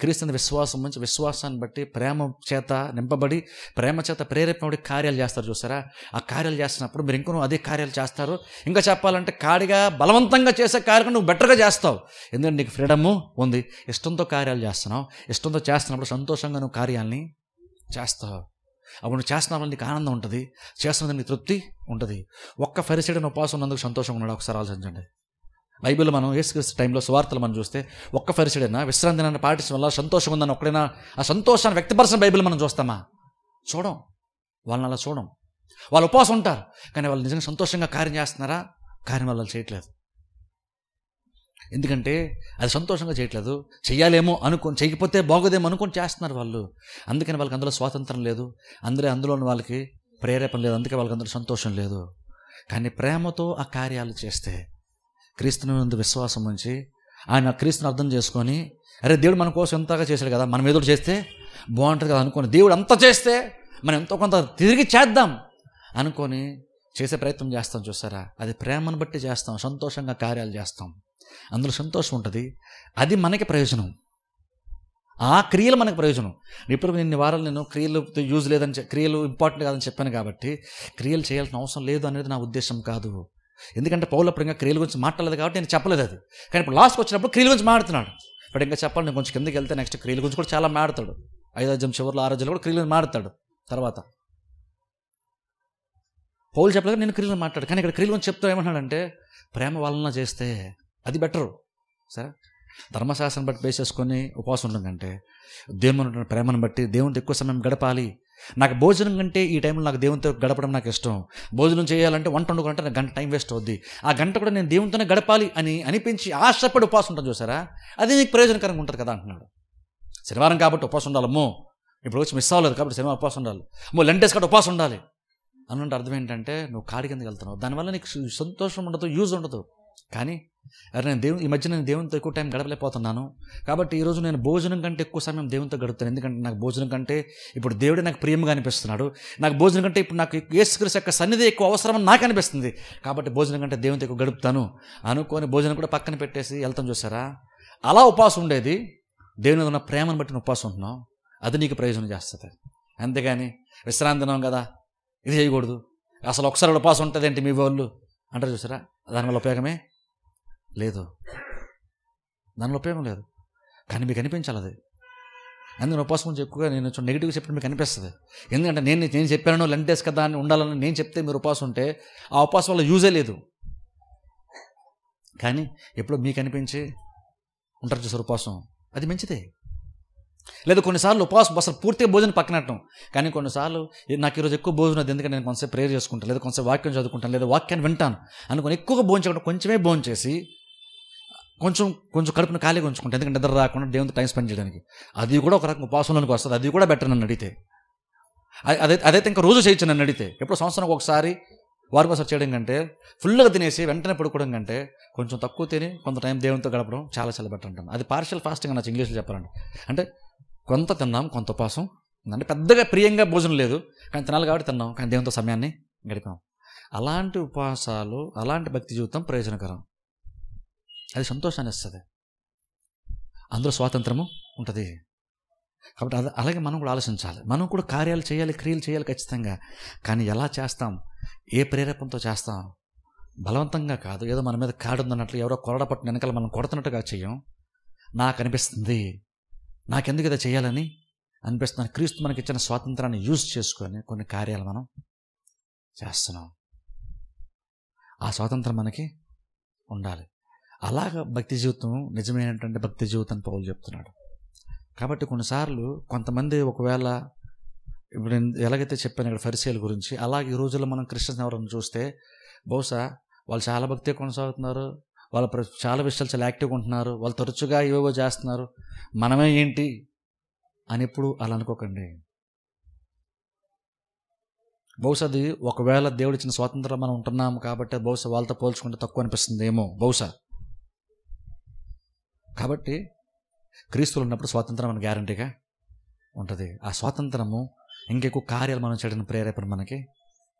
క్రీస్తుని విశ్వాసం నుంచి విశ్వాసాన్ని బట్టి ప్రేమ చేత నింపబడి ప్రేమ చేత ప్రేరేపడి కార్యాలు చేస్తారు చూసారా ఆ కార్యాలు చేస్తున్నప్పుడు మీరు ఇంకనూ అదే కార్యాలు చేస్తారు ఇంకా చెప్పాలంటే కాడిగా బలవంతంగా చేసే కార్యక్రమం నువ్వు బెటర్గా చేస్తావు ఎందుకంటే నీకు ఫ్రీడము ఉంది ఇష్టంతో కార్యాలు చేస్తున్నావు ఇష్టంతో చేస్తున్నప్పుడు సంతోషంగా నువ్వు కార్యాలని చేస్తావు అప్పుడు నువ్వు చేస్తున్నావు నీకు ఆనందం ఉంటుంది చేస్తున్నది నీకు తృప్తి ఉంటుంది ఒక్క ఫరిసైడని ఉపవాసం ఉన్నందుకు సంతోషంగా ఉన్నాడు ఒకసారి ఆలోచించండి బైబిల్ మనం యేసుక్రీస్తు టైంలో సువార్తలు మనం చూస్తే ఒక్క ఫరిసైడైనా విశ్రాంతి దినాన్ని పాటించడం వల్ల సంతోషం ఉందని ఒక్కడైనా ఆ సంతోషాన్ని వ్యక్తపరచిన బైబిల్ మనం చూస్తామా చూడం వాళ్ళని అలా చూడం వాళ్ళు ఉపవాసం ఉంటారు కానీ వాళ్ళు నిజంగా సంతోషంగా కార్యం చేస్తున్నారా కార్యం వాళ్ళు చేయట్లేదు ఎందుకంటే అది సంతోషంగా చేయట్లేదు చేయాలేమో అనుకొని చేయకపోతే బాగోదేమో అనుకొని చేస్తున్నారు వాళ్ళు అందుకని వాళ్ళకి అందులో స్వాతంత్రం లేదు అందులో అందులోని వాళ్ళకి ప్రేరేపణ లేదు అందుకే వాళ్ళకి అందులో సంతోషం లేదు కానీ ప్రేమతో ఆ కార్యాలు చేస్తే క్రీస్తునందు విశ్వాసం ఉంచి ఆయన క్రీస్తుని అర్థం చేసుకొని అరే దేవుడు మన కోసం ఎంతగా చేశాడు కదా మనం ఏదో చేస్తే బాగుంటుంది కదా అనుకొని దేవుడు అంత చేస్తే మనం ఎంతో కొంత తిరిగి చేద్దాం అనుకొని చేసే ప్రయత్నం చేస్తాం చూసారా అది ప్రేమను బట్టి చేస్తాం సంతోషంగా కార్యాలు చేస్తాం అందులో సంతోషం ఉంటుంది అది మనకి ప్రయోజనం ఆ క్రియలు మనకు ప్రయోజనం ఇప్పుడు నిన్న వారాలు నేను క్రియలు యూజ్ లేదని క్రియలు ఇంపార్టెంట్ కాదని చెప్పాను కాబట్టి క్రియలు చేయాల్సిన అవసరం లేదు అనేది నా ఉద్దేశం కాదు ఎందుకంటే పౌలప్పుడు క్రియల గురించి మాట్లాడలేదు కాబట్టి నేను చెప్పలేదు అది కానీ ఇప్పుడు లాస్ట్కి వచ్చినప్పుడు క్రియల గురించి మాడుతున్నాడు ఇప్పుడు ఇంకా చెప్పాలి నేను కొంచెం కిందకి వెళ్తే నెక్స్ట్ క్రియల గురించి కూడా చాలా మాడతాడు ఐదు జం చివరిలో ఆరో కూడా క్రియలు మాడతాడు తర్వాత పౌలు చెప్పలేదు నేను క్రియలు మాట్లాడు కానీ ఇక్కడ క్రియలు గురించి చెప్తా ఏమంటున్నాడంటే ప్రేమ వలన చేస్తే అది బెటరు సరే ధర్మశాస్త్రం బట్టి వేసేసుకొని ఉపవాసం ఉండడం కంటే దేవుని ప్రేమను బట్టి దేవునితో ఎక్కువ సమయం గడపాలి నాకు భోజనం కంటే ఈ టైంలో నాకు దేవునితో గడపడం నాకు ఇష్టం భోజనం చేయాలంటే వంట వండుకుంటే నాకు గంట టైం వేస్ట్ అవుద్ది ఆ గంట కూడా నేను దేవునితోనే గడపాలి అని అనిపించి ఆశపడి ఉపవాసం ఉంటాను చూసారా అది నీకు ప్రయోజనకరంగా ఉంటుంది కదా అంటున్నాడు శనివారం కాబట్టి ఉపవాసం ఉండాలమ్మో ఇప్పుడు వచ్చి మిస్ అవ్వలేదు కాబట్టి శనివారం ఉపవాసం ఉండాలి అమ్మో లెంటేస్ కాబట్టి ఉపవాసం ఉండాలి అన్నంటే అర్థం ఏంటంటే నువ్వు కాడి కిందకి వెళ్తున్నావు దానివల్ల నీకు సంతోషం ఉండదు యూజ్ ఉండదు కానీ అరే నేను దేవుని ఈ మధ్య నేను దేవునితో ఎక్కువ టైం గడపలేకపోతున్నాను కాబట్టి ఈరోజు నేను భోజనం కంటే ఎక్కువ సమయం దేవునితో గడుపుతాను ఎందుకంటే నాకు భోజనం కంటే ఇప్పుడు దేవుడే నాకు ప్రియంగా అనిపిస్తున్నాడు నాకు భోజనం కంటే ఇప్పుడు నాకు ఏసుకృష్ యొక్క సన్నిధి ఎక్కువ అవసరమని నాకు అనిపిస్తుంది కాబట్టి భోజనం కంటే దేవునితో ఎక్కువ గడుపుతాను అనుకొని భోజనం కూడా పక్కన పెట్టేసి వెళ్తాం చూసారా అలా ఉపాసం ఉండేది దేవుని ఉన్న ప్రేమను బట్టి నేను ఉపాసం ఉంటున్నావు అది నీకు ప్రయోజనం చేస్తుంది అంతేగాని విశ్రాంతి కదా ఇది చేయకూడదు అసలు ఒకసారి ఉపాసం ఉంటుంది ఏంటి మీ వాళ్ళు అంటారు చూసారా దానివల్ల ఉపయోగమే లేదు దానివల్ల ఉపయోగం లేదు కానీ మీకు అనిపించాలి అది అందుకని ఉపాసం గురించి ఎక్కువగా నేను నెగిటివ్ చెప్పడం మీకు అనిపిస్తుంది ఎందుకంటే నేను నేను చెప్పాను లంటేస్ కదా అని ఉండాలని నేను చెప్తే మీరు ఉపాసం ఉంటే ఆ ఉపాసం వల్ల యూజే లేదు కానీ ఎప్పుడో మీకు అనిపించి ఉంటారు చూసారు ఉపాసం అది మంచిదే లేదా కొన్నిసార్లు ఉపవాసం అసలు పూర్తిగా భోజనం పక్కనట్టం కానీ కొన్నిసార్లు నాకు ఈరోజు ఎక్కువ భోజనం అది ఎందుకంటే నేను కొంతసేపు ప్రేయర్ చేసుకుంటాను లేదా కొంచెం వాక్యం చదువుకుంటాను లేదా వాక్యాన్ని వింటాను అనుకుని ఎక్కువగా భోజనం కొంచమే కొంచెమే భోజనం చేసి కొంచెం కొంచెం కడుపును ఖాళీగా ఉంచుకుంటాను ఎందుకంటే నిద్ర రాకుండా దేవునితో టైం స్పెండ్ చేయడానికి అది కూడా ఒక రకం ఉపాసంలోనికి వస్తుంది అది కూడా బెటర్ నన్ను అడిగితే అదే అదైతే ఇంకా రోజు చేయొచ్చు నన్ను అడిగితే ఎప్పుడు సంవత్సరానికి ఒకసారి వారి కోసం చేయడం కంటే ఫుల్గా తినేసి వెంటనే పడుకోవడం కంటే కొంచెం తక్కువ తిని కొంత టైం దేవునితో గడపడం చాలా చాలా బెటర్ అంటాను అది పార్షియల్ ఫాస్టింగ్ అనొచ్చు ఇంగ్లీష్లో చెప్పాలంటే అంటే కొంత తిన్నాం కొంత ఉపాసం అంటే పెద్దగా ప్రియంగా భోజనం లేదు కానీ తినాలి కాబట్టి తిన్నాం కానీ దేవంతో సమయాన్ని గడిపాం అలాంటి ఉపవాసాలు అలాంటి భక్తి జీవితం ప్రయోజనకరం అది సంతోషాన్ని ఇస్తుంది అందులో స్వాతంత్రము ఉంటుంది కాబట్టి అది అలాగే మనం కూడా ఆలోచించాలి మనం కూడా కార్యాలు చేయాలి క్రియలు చేయాలి ఖచ్చితంగా కానీ ఎలా చేస్తాం ఏ ప్రేరేపణతో చేస్తాం బలవంతంగా కాదు ఏదో మన మీద కాడు ఉందన్నట్లు ఎవరో పట్టిన వెనకాల మనం కొడుతున్నట్టుగా చేయం నాకు అనిపిస్తుంది నాకెందుకు ఇదే చేయాలని అనిపిస్తున్నాను క్రీస్తు మనకి ఇచ్చిన స్వాతంత్రాన్ని యూజ్ చేసుకొని కొన్ని కార్యాలు మనం చేస్తున్నాం ఆ స్వాతంత్రం మనకి ఉండాలి అలాగ భక్తి జీవితం నిజమైనటువంటి భక్తి జీవితం పౌలు చెప్తున్నాడు కాబట్టి కొన్నిసార్లు కొంతమంది ఒకవేళ ఇప్పుడు ఎలాగైతే చెప్పాను ఇక్కడ ఫరిసేల గురించి అలాగే ఈ రోజుల్లో మనం క్రిస్టియన్స్ ఎవరైనా చూస్తే బహుశా వాళ్ళు చాలా భక్తి కొనసాగుతున్నారు వాళ్ళు చాలా విషయాలు చాలా యాక్టివ్గా ఉంటున్నారు వాళ్ళు తరచుగా ఏవేవో చేస్తున్నారు మనమే ఏంటి అని ఎప్పుడు అలా అనుకోకండి బహుశా అది ఒకవేళ దేవుడు ఇచ్చిన స్వాతంత్రం మనం ఉంటున్నాము కాబట్టి బహుశా వాళ్ళతో పోల్చుకుంటే తక్కువ అనిపిస్తుంది ఏమో బహుశా కాబట్టి క్రీస్తులు ఉన్నప్పుడు స్వాతంత్రం మన గ్యారంటీగా ఉంటుంది ఆ స్వాతంత్రము ఇంకెక్కువ కార్యాలు మనం చేయడానికి ప్రేరేపణ మనకి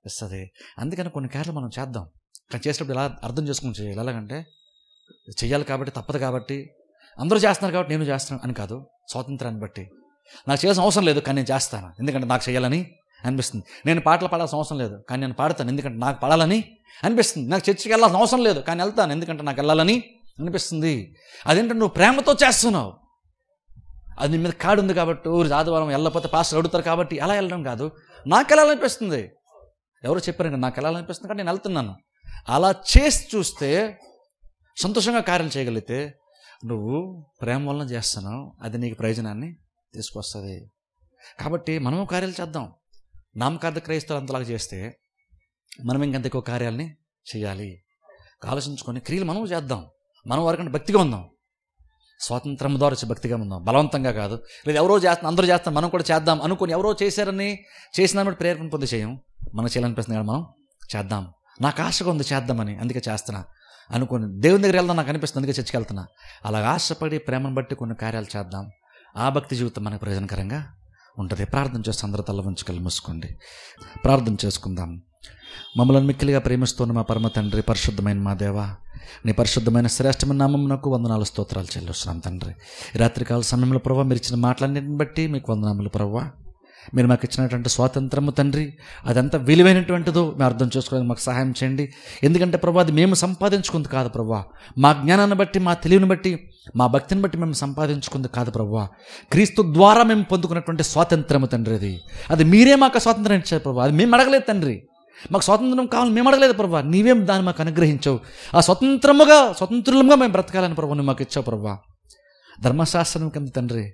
ఇస్తుంది అందుకని కొన్ని కార్లు మనం చేద్దాం కానీ చేసేటప్పుడు ఎలా అర్థం చేసుకుని చేయాలి ఎలాగంటే చేయాలి కాబట్టి తప్పదు కాబట్టి అందరూ చేస్తున్నారు కాబట్టి నేను చేస్తున్నాను అని కాదు స్వాతంత్రాన్ని బట్టి నాకు చేయాల్సిన అవసరం లేదు కానీ నేను చేస్తాను ఎందుకంటే నాకు చేయాలని అనిపిస్తుంది నేను పాటలు పాడాల్సిన అవసరం లేదు కానీ నేను పాడతాను ఎందుకంటే నాకు పాడాలని అనిపిస్తుంది నాకు చర్చికి వెళ్ళాల్సిన అవసరం లేదు కానీ వెళ్తాను ఎందుకంటే నాకు వెళ్ళాలని అనిపిస్తుంది అదేంటంటే నువ్వు ప్రేమతో చేస్తున్నావు అది నీ మీద కాడు ఉంది కాబట్టి ఊరి ఆదివారం వెళ్ళకపోతే పాస్టర్ అడుగుతారు కాబట్టి ఎలా వెళ్ళడం కాదు నాకు వెళ్ళాలనిపిస్తుంది ఎవరో చెప్పారండి నాకు ఎలా అనిపిస్తుంది కానీ నేను వెళ్తున్నాను అలా చేసి చూస్తే సంతోషంగా కార్యం చేయగలిగితే నువ్వు ప్రేమ వలన చేస్తున్నావు అది నీకు ప్రయోజనాన్ని తీసుకొస్తుంది కాబట్టి మనము కార్యాలు చేద్దాం నామకార్థ క్రైస్తవులు అంతలాగా చేస్తే మనం ఇంకంత ఎక్కువ కార్యాలని చేయాలి ఆలోచించుకొని క్రియలు మనం చేద్దాం మనం వరకంటే భక్తిగా ఉందాం స్వాతంత్రం ద్వారా భక్తిగా ఉందాం బలవంతంగా కాదు లేదా ఎవరో చేస్తాం అందరూ చేస్తాం మనం కూడా చేద్దాం అనుకుని ఎవరో చేశారని చేసినా ప్రేరణ పొంది చేయం మనకు చేయాలనిపిస్తుంది కదా మనం చేద్దాం నాకు ఆశగా ఉంది చేద్దామని అందుకే చేస్తున్నా అనుకుని దేవుని దగ్గర వెళ్దాం నాకు అనిపిస్తుంది అందుకే చర్చికి వెళ్తున్నా అలా ఆశపడి ప్రేమను బట్టి కొన్ని కార్యాలు చేద్దాం ఆ భక్తి జీవితం మనకు ప్రయోజనకరంగా ఉంటుంది ప్రార్థన చేస్తే అందరి తల్ల ఉంచుకలు మూసుకోండి ప్రార్థన చేసుకుందాం మమ్మల్ని మిక్కిలిగా ప్రేమిస్తున్న మా పరమ తండ్రి పరిశుద్ధమైన మా దేవ నీ పరిశుద్ధమైన శ్రేష్టమైన నామమునకు వందనాలు స్తోత్రాలు చెల్లిస్తున్నాం తండ్రి రాత్రికాల సమయంలో ప్రభావ మీరు ఇచ్చిన మాటలన్నింటిని బట్టి మీకు వందనాములు ప్రభావ మీరు మాకు ఇచ్చినటువంటి స్వాతంత్రము తండ్రి అదంతా విలువైనటువంటిదో మేము అర్థం చేసుకోవడానికి మాకు సహాయం చేయండి ఎందుకంటే ప్రభా అది మేము సంపాదించుకుంది కాదు ప్రభా మా జ్ఞానాన్ని బట్టి మా తెలివిని బట్టి మా భక్తిని బట్టి మేము సంపాదించుకుంది కాదు ప్రభా క్రీస్తు ద్వారా మేము పొందుకున్నటువంటి స్వాతంత్రము తండ్రి అది అది మీరే మాకు స్వాతంత్రం ఇచ్చారు ప్రభా అది మేము అడగలేదు తండ్రి మాకు స్వాతంత్రం కావాలని మేము అడగలేదు ప్రభా నీవేం దాన్ని మాకు అనుగ్రహించావు ఆ స్వతంత్రముగా స్వతంత్రులంగా మేము బ్రతకాలని ప్రభు నువ్వు మాకు ఇచ్చావు ప్రభా ధర్మశాస్త్రం కింద తండ్రి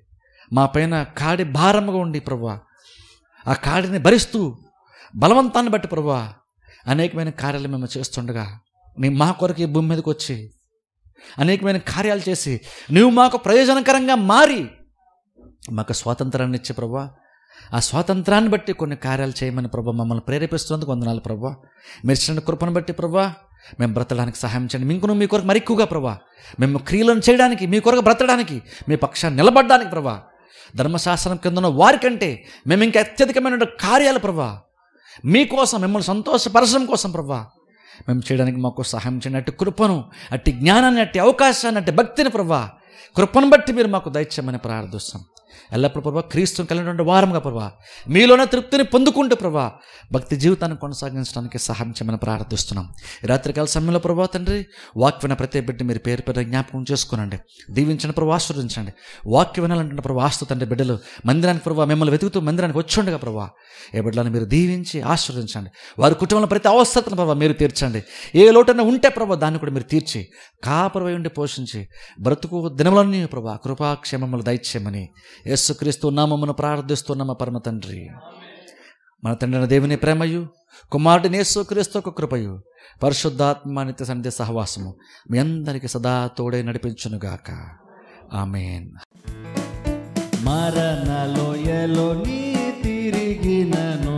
మా పైన కాడి భారముగా ఉండి ప్రభా ఆ కాడిని భరిస్తూ బలవంతాన్ని బట్టి ప్రభు అనేకమైన కార్యాలు మేము చేస్తుండగా నీ మా కొరకు ఈ భూమి మీదకి వచ్చి అనేకమైన కార్యాలు చేసి నువ్వు మాకు ప్రయోజనకరంగా మారి మాకు స్వాతంత్రాన్ని ఇచ్చే ప్రభా ఆ స్వాతంత్రాన్ని బట్టి కొన్ని కార్యాలు చేయమని ప్రభు మమ్మల్ని ప్రేరేపిస్తున్నందుకు వందనాలు ప్రభు మీరు ఇచ్చిన కృపను బట్టి ప్రభు మేము బ్రతడానికి సహాయం చేయండి మీకు మీ కొరకు మరి ఎక్కువగా ప్రభా మేము క్రియలను చేయడానికి మీ కొరకు బ్రతడానికి మీ పక్షాన్ని నిలబడడానికి ప్రభా ధర్మశాస్త్రం కిందన వారికంటే మేము ఇంకా అత్యధికమైన కార్యాలు ప్రభా మీకోసం మిమ్మల్ని సంతోషపరచడం కోసం ప్రభా మేము చేయడానికి మాకు సహాయం చేయండి అట్టి కృపను అట్టి జ్ఞానాన్ని అట్టి అవకాశాన్ని అట్టి భక్తిని ప్రభా కృపను బట్టి మీరు మాకు దయచేయమని ప్రార్థిస్తాం ఎల్లప్పుడూ ప్రభావ క్రీస్తుని కలిగినటువంటి వారంగా ప్రభా మీలోనే తృప్తిని పొందుకుంటే ప్రభా భక్తి జీవితాన్ని కొనసాగించడానికి సహాయం చేయమని ప్రార్థిస్తున్నాం రాత్రికాల సమయంలో ప్రభా తండ్రి విన ప్రతి బిడ్డ మీరు పేరు పేరు జ్ఞాపకం చేసుకోనండి దీవించిన ప్రభు ఆశ్రదించండి వాక్య వినాలంటున్న ప్రభు ఆస్తు తండ్రి బిడ్డలు మందిరానికి ప్రభావ మిమ్మల్ని వెతుకుతూ మందిరానికి వచ్చుండగా ప్రభా ఏ బిడ్డలను మీరు దీవించి ఆశ్రదించండి వారి కుటుంబంలో ప్రతి అవసరతను ప్రభావ మీరు తీర్చండి ఏ లోటైనా ఉంటే ప్రభావ దాన్ని కూడా మీరు తీర్చి కాపరవై ఉండి పోషించి బ్రతుకు దినములన్నీ ప్రభా కృపాక్షేమములు దయచేయమని యేసుక్రీస్తు నామమును మా పరమ తండ్రి మన తండ్రిన దేవుని ప్రేమయు కుమారుడిని యేసుక్రీస్తు ఒక కృపయు పరిశుద్ధాత్మ నిత్య సన్నిధి సహవాసము మీ అందరికీ సదా తోడే నడిపించునుగాక ఆమెన్ మరణలోయలో నీ తిరిగినను